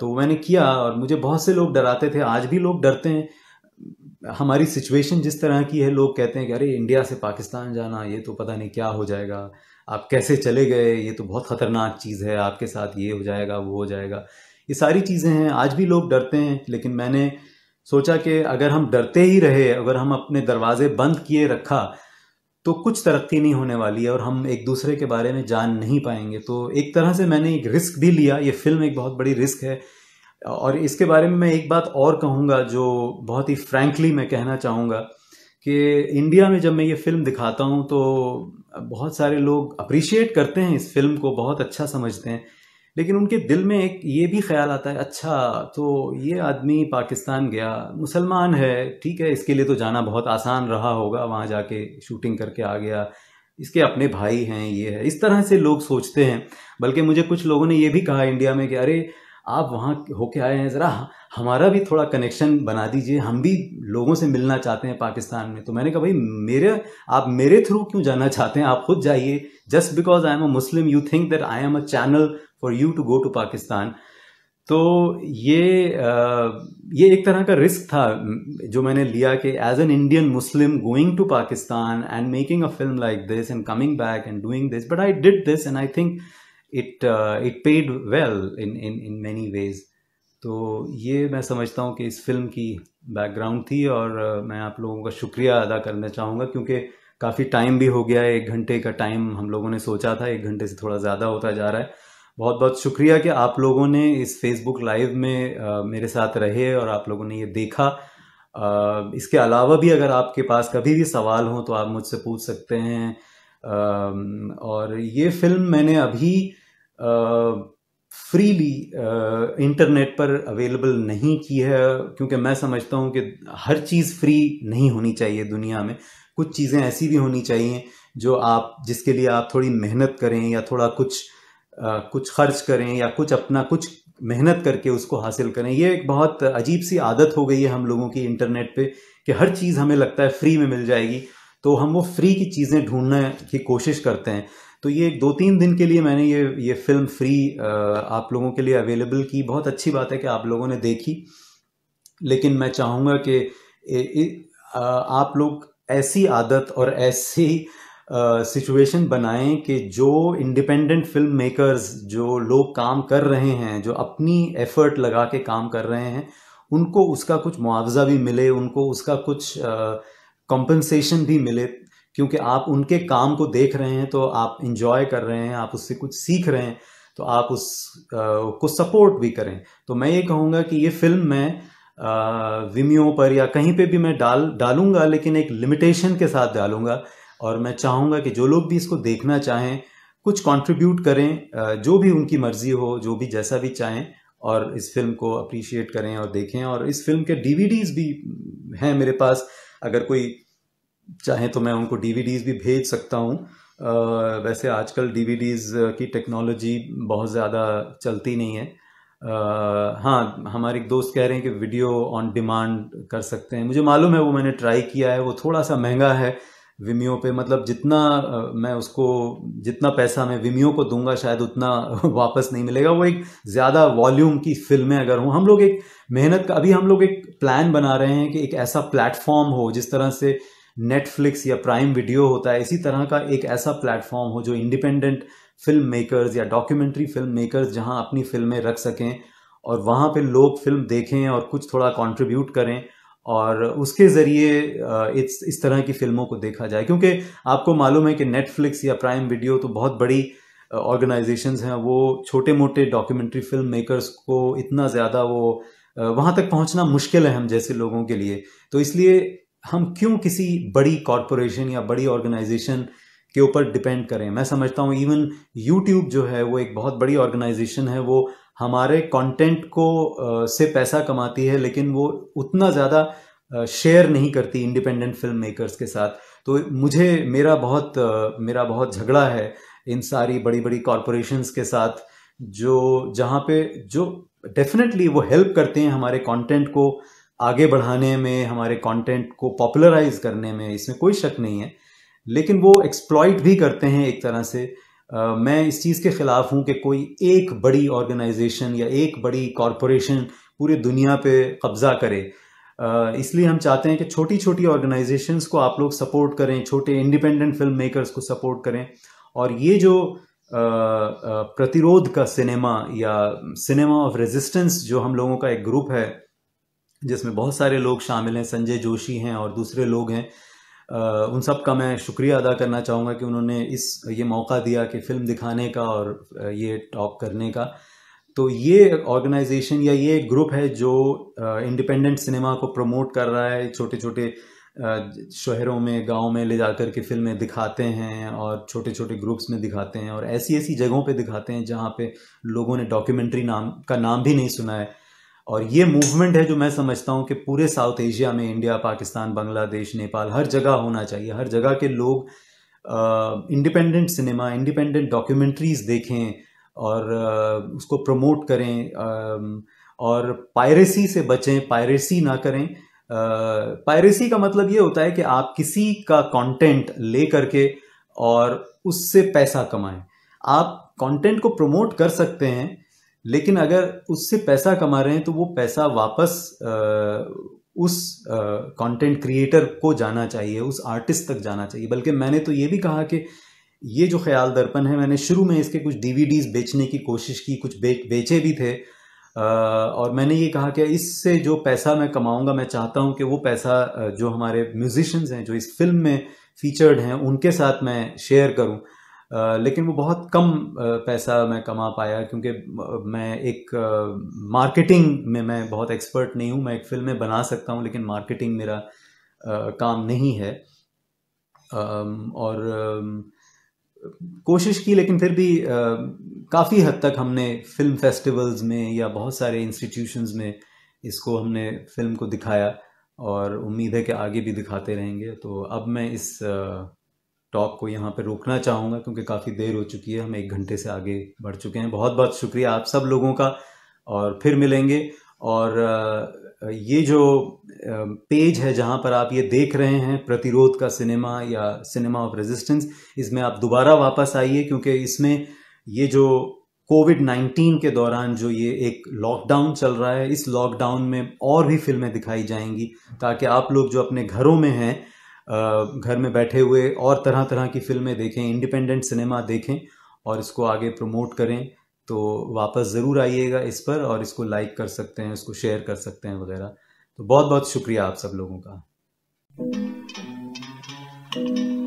तो मैंने किया और मुझे बहुत से लोग डराते थे आज भी लोग डरते हैं हमारी सिचुएशन जिस तरह की है लोग कहते हैं कि अरे इंडिया से पाकिस्तान जाना ये तो पता नहीं क्या हो जाएगा आप कैसे चले गए ये तो बहुत ख़तरनाक चीज़ है आपके साथ ये हो जाएगा वो हो जाएगा ये सारी चीज़ें हैं आज भी लोग डरते हैं लेकिन मैंने सोचा कि अगर हम डरते ही रहे अगर हम अपने दरवाजे बंद किए रखा तो कुछ तरक्की नहीं होने वाली है और हम एक दूसरे के बारे में जान नहीं पाएंगे तो एक तरह से मैंने एक रिस्क भी लिया ये फिल्म एक बहुत बड़ी रिस्क है और इसके बारे में मैं एक बात और कहूँगा जो बहुत ही फ्रैंकली मैं कहना चाहूँगा कि इंडिया में जब मैं ये फ़िल्म दिखाता हूँ तो बहुत सारे लोग अप्रिशिएट करते हैं इस फिल्म को बहुत अच्छा समझते हैं लेकिन उनके दिल में एक ये भी ख्याल आता है अच्छा तो ये आदमी पाकिस्तान गया मुसलमान है ठीक है इसके लिए तो जाना बहुत आसान रहा होगा वहाँ जाके शूटिंग करके आ गया इसके अपने भाई हैं ये है इस तरह से लोग सोचते हैं बल्कि मुझे कुछ लोगों ने ये भी कहा इंडिया में कि अरे आप वहाँ होके आए हैं ज़रा हमारा भी थोड़ा कनेक्शन बना दीजिए हम भी लोगों से मिलना चाहते हैं पाकिस्तान में तो मैंने कहा भाई मेरे आप मेरे थ्रू क्यों जाना चाहते हैं आप खुद जाइए just because I am a Muslim you think that I am a channel for you to go to Pakistan तो ये ये एक तरह का रिस्क था जो मैंने लिया कि as an Indian Muslim going to Pakistan and making a film like this and coming back and doing this but I did this and I think it it paid well in in in many ways तो ये मैं समझता हूँ कि इस film की background थी और uh, मैं आप लोगों का शुक्रिया अदा करना चाहूँगा क्योंकि काफ़ी टाइम भी हो गया है एक घंटे का टाइम हम लोगों ने सोचा था एक घंटे से थोड़ा ज़्यादा होता जा रहा है बहुत बहुत शुक्रिया कि आप लोगों ने इस फेसबुक लाइव में uh, मेरे साथ रहे और आप लोगों ने ये देखा uh, इसके अलावा भी अगर आपके पास कभी भी सवाल हो तो आप मुझसे पूछ सकते हैं और ये फिल्म मैंने अभी फ्रीली इंटरनेट पर अवेलेबल नहीं की है क्योंकि मैं समझता हूँ कि हर चीज़ फ्री नहीं होनी चाहिए दुनिया में कुछ चीज़ें ऐसी भी होनी चाहिए जो आप जिसके लिए आप थोड़ी मेहनत करें या थोड़ा कुछ आ, कुछ खर्च करें या कुछ अपना कुछ मेहनत करके उसको हासिल करें ये एक बहुत अजीब सी आदत हो गई है हम लोगों की इंटरनेट पे कि हर चीज़ हमें लगता है फ्री में मिल जाएगी तो हम वो फ्री की चीज़ें ढूंढने की कोशिश करते हैं तो ये दो तीन दिन के लिए मैंने ये ये फिल्म फ्री आप लोगों के लिए अवेलेबल की बहुत अच्छी बात है कि आप लोगों ने देखी लेकिन मैं चाहूँगा कि आप लोग ऐसी आदत और ऐसी सिचुएशन बनाएं कि जो इंडिपेंडेंट फिल्म मेकर्स जो लोग काम कर रहे हैं जो अपनी एफर्ट लगा के काम कर रहे हैं उनको उसका कुछ मुआवजा भी मिले उनको उसका कुछ uh, कॉम्पनसेशन भी मिले क्योंकि आप उनके काम को देख रहे हैं तो आप इंजॉय कर रहे हैं आप उससे कुछ सीख रहे हैं तो आप उस आ, को सपोर्ट भी करें तो मैं ये कहूँगा कि ये फिल्म मैं विमियो पर या कहीं पे भी मैं डाल डालूंगा लेकिन एक लिमिटेशन के साथ डालूंगा और मैं चाहूँगा कि जो लोग भी इसको देखना चाहें कुछ कंट्रीब्यूट करें जो भी उनकी मर्ज़ी हो जो भी जैसा भी चाहें और इस फिल्म को अप्रिशिएट करें और देखें और इस फिल्म के डीवीडीज़ भी हैं मेरे पास अगर कोई चाहे तो मैं उनको डीवीडीज़ भी भेज सकता हूँ वैसे आजकल डीवीडीज़ की टेक्नोलॉजी बहुत ज़्यादा चलती नहीं है आ, हाँ हमारे एक दोस्त कह रहे हैं कि वीडियो ऑन डिमांड कर सकते हैं मुझे मालूम है वो मैंने ट्राई किया है वो थोड़ा सा महंगा है विमियो पे मतलब जितना मैं उसको जितना पैसा मैं विमियो को दूंगा शायद उतना वापस नहीं मिलेगा वो एक ज़्यादा वॉल्यूम की फिल्में अगर हों हम लोग एक मेहनत का अभी हम लोग एक प्लान बना रहे हैं कि एक ऐसा प्लेटफॉर्म हो जिस तरह से नेटफ्लिक्स या प्राइम वीडियो होता है इसी तरह का एक ऐसा प्लेटफॉर्म हो जो इंडिपेंडेंट फिल्म मेकर्स या डॉक्यूमेंट्री फिल्म मेकर्स जहाँ अपनी फिल्में रख सकें और वहाँ पे लोग फिल्म देखें और कुछ थोड़ा कंट्रीब्यूट करें और उसके ज़रिए इस इस तरह की फिल्मों को देखा जाए क्योंकि आपको मालूम है कि नेटफ्लिक्स या प्राइम वीडियो तो बहुत बड़ी ऑर्गेनाइजेशंस हैं वो छोटे मोटे डॉक्यूमेंट्री फिल्म मेकर्स को इतना ज़्यादा वो वहाँ तक पहुँचना मुश्किल है हम जैसे लोगों के लिए तो इसलिए हम क्यों किसी बड़ी कॉरपोरेशन या बड़ी ऑर्गेनाइजेशन के ऊपर डिपेंड करें मैं समझता हूँ इवन यूट्यूब जो है वो एक बहुत बड़ी ऑर्गेनाइजेशन है वो हमारे कंटेंट को से पैसा कमाती है लेकिन वो उतना ज़्यादा शेयर नहीं करती इंडिपेंडेंट फिल्म मेकर्स के साथ तो मुझे मेरा बहुत मेरा बहुत झगड़ा है इन सारी बड़ी बड़ी कॉरपोरेशंस के साथ जो जहाँ पे जो डेफिनेटली वो हेल्प करते हैं हमारे कंटेंट को आगे बढ़ाने में हमारे कंटेंट को पॉपुलराइज करने में इसमें कोई शक नहीं है लेकिन वो एक्सप्लॉइट भी करते हैं एक तरह से मैं इस चीज़ के ख़िलाफ़ हूँ कि कोई एक बड़ी ऑर्गेनाइजेशन या एक बड़ी कॉरपोरेशन पूरी दुनिया पे कब्ज़ा करे इसलिए हम चाहते हैं कि छोटी छोटी ऑर्गेनाइजेशंस को आप लोग सपोर्ट करें छोटे इंडिपेंडेंट फिल्म मेकर्स को सपोर्ट करें और ये जो प्रतिरोध का सिनेमा या सिनेमा ऑफ रेजिस्टेंस जो हम लोगों का एक ग्रुप है जिसमें बहुत सारे लोग शामिल हैं संजय जोशी हैं और दूसरे लोग हैं उन सब का मैं शुक्रिया अदा करना चाहूँगा कि उन्होंने इस ये मौका दिया कि फ़िल्म दिखाने का और ये टॉक करने का तो ये ऑर्गेनाइजेशन या ये ग्रुप है जो इंडिपेंडेंट सिनेमा को प्रमोट कर रहा है छोटे छोटे शहरों में गांव में ले जा कर के फिल्में दिखाते हैं और छोटे छोटे ग्रुप्स में दिखाते हैं और ऐसी ऐसी जगहों पे दिखाते हैं जहाँ पे लोगों ने डॉक्यूमेंट्री नाम का नाम भी नहीं सुना है और ये मूवमेंट है जो मैं समझता हूँ कि पूरे साउथ एशिया में इंडिया पाकिस्तान बांग्लादेश नेपाल हर जगह होना चाहिए हर जगह के लोग इंडिपेंडेंट सिनेमा इंडिपेंडेंट डॉक्यूमेंट्रीज देखें और uh, उसको प्रमोट करें uh, और पायरेसी से बचें पायरेसी ना करें uh, पायरेसी का मतलब ये होता है कि आप किसी का कंटेंट ले करके और उससे पैसा कमाएं आप कंटेंट को प्रमोट कर सकते हैं लेकिन अगर उससे पैसा कमा रहे हैं तो वो पैसा वापस उस कंटेंट क्रिएटर को जाना चाहिए उस आर्टिस्ट तक जाना चाहिए बल्कि मैंने तो ये भी कहा कि ये जो ख्याल दर्पण है मैंने शुरू में इसके कुछ डीवीडीज़ बेचने की कोशिश की कुछ बे, बेचे भी थे और मैंने ये कहा कि इससे जो पैसा मैं कमाऊंगा मैं चाहता हूं कि वो पैसा जो हमारे म्यूजिशंस हैं जो इस फिल्म में फीचर्ड हैं उनके साथ मैं शेयर करूं लेकिन वो बहुत कम पैसा मैं कमा पाया क्योंकि मैं एक मार्केटिंग में मैं बहुत एक्सपर्ट नहीं हूँ मैं एक फिल्में बना सकता हूँ लेकिन मार्केटिंग मेरा काम नहीं है और कोशिश की लेकिन फिर भी काफ़ी हद तक हमने फिल्म फेस्टिवल्स में या बहुत सारे इंस्टीट्यूशंस में इसको हमने फिल्म को दिखाया और उम्मीद है कि आगे भी दिखाते रहेंगे तो अब मैं इस टॉक को यहाँ पर रोकना चाहूँगा क्योंकि काफ़ी देर हो चुकी है हम एक घंटे से आगे बढ़ चुके हैं बहुत बहुत शुक्रिया आप सब लोगों का और फिर मिलेंगे और ये जो पेज है जहाँ पर आप ये देख रहे हैं प्रतिरोध का सिनेमा या सिनेमा ऑफ रेजिस्टेंस इसमें आप दोबारा वापस आइए क्योंकि इसमें ये जो कोविड नाइन्टीन के दौरान जो ये एक लॉकडाउन चल रहा है इस लॉकडाउन में और भी फिल्में दिखाई जाएंगी ताकि आप लोग जो अपने घरों में हैं घर में बैठे हुए और तरह तरह की फिल्में देखें इंडिपेंडेंट सिनेमा देखें और इसको आगे प्रमोट करें तो वापस ज़रूर आइएगा इस पर और इसको लाइक कर सकते हैं इसको शेयर कर सकते हैं वगैरह तो बहुत बहुत शुक्रिया आप सब लोगों का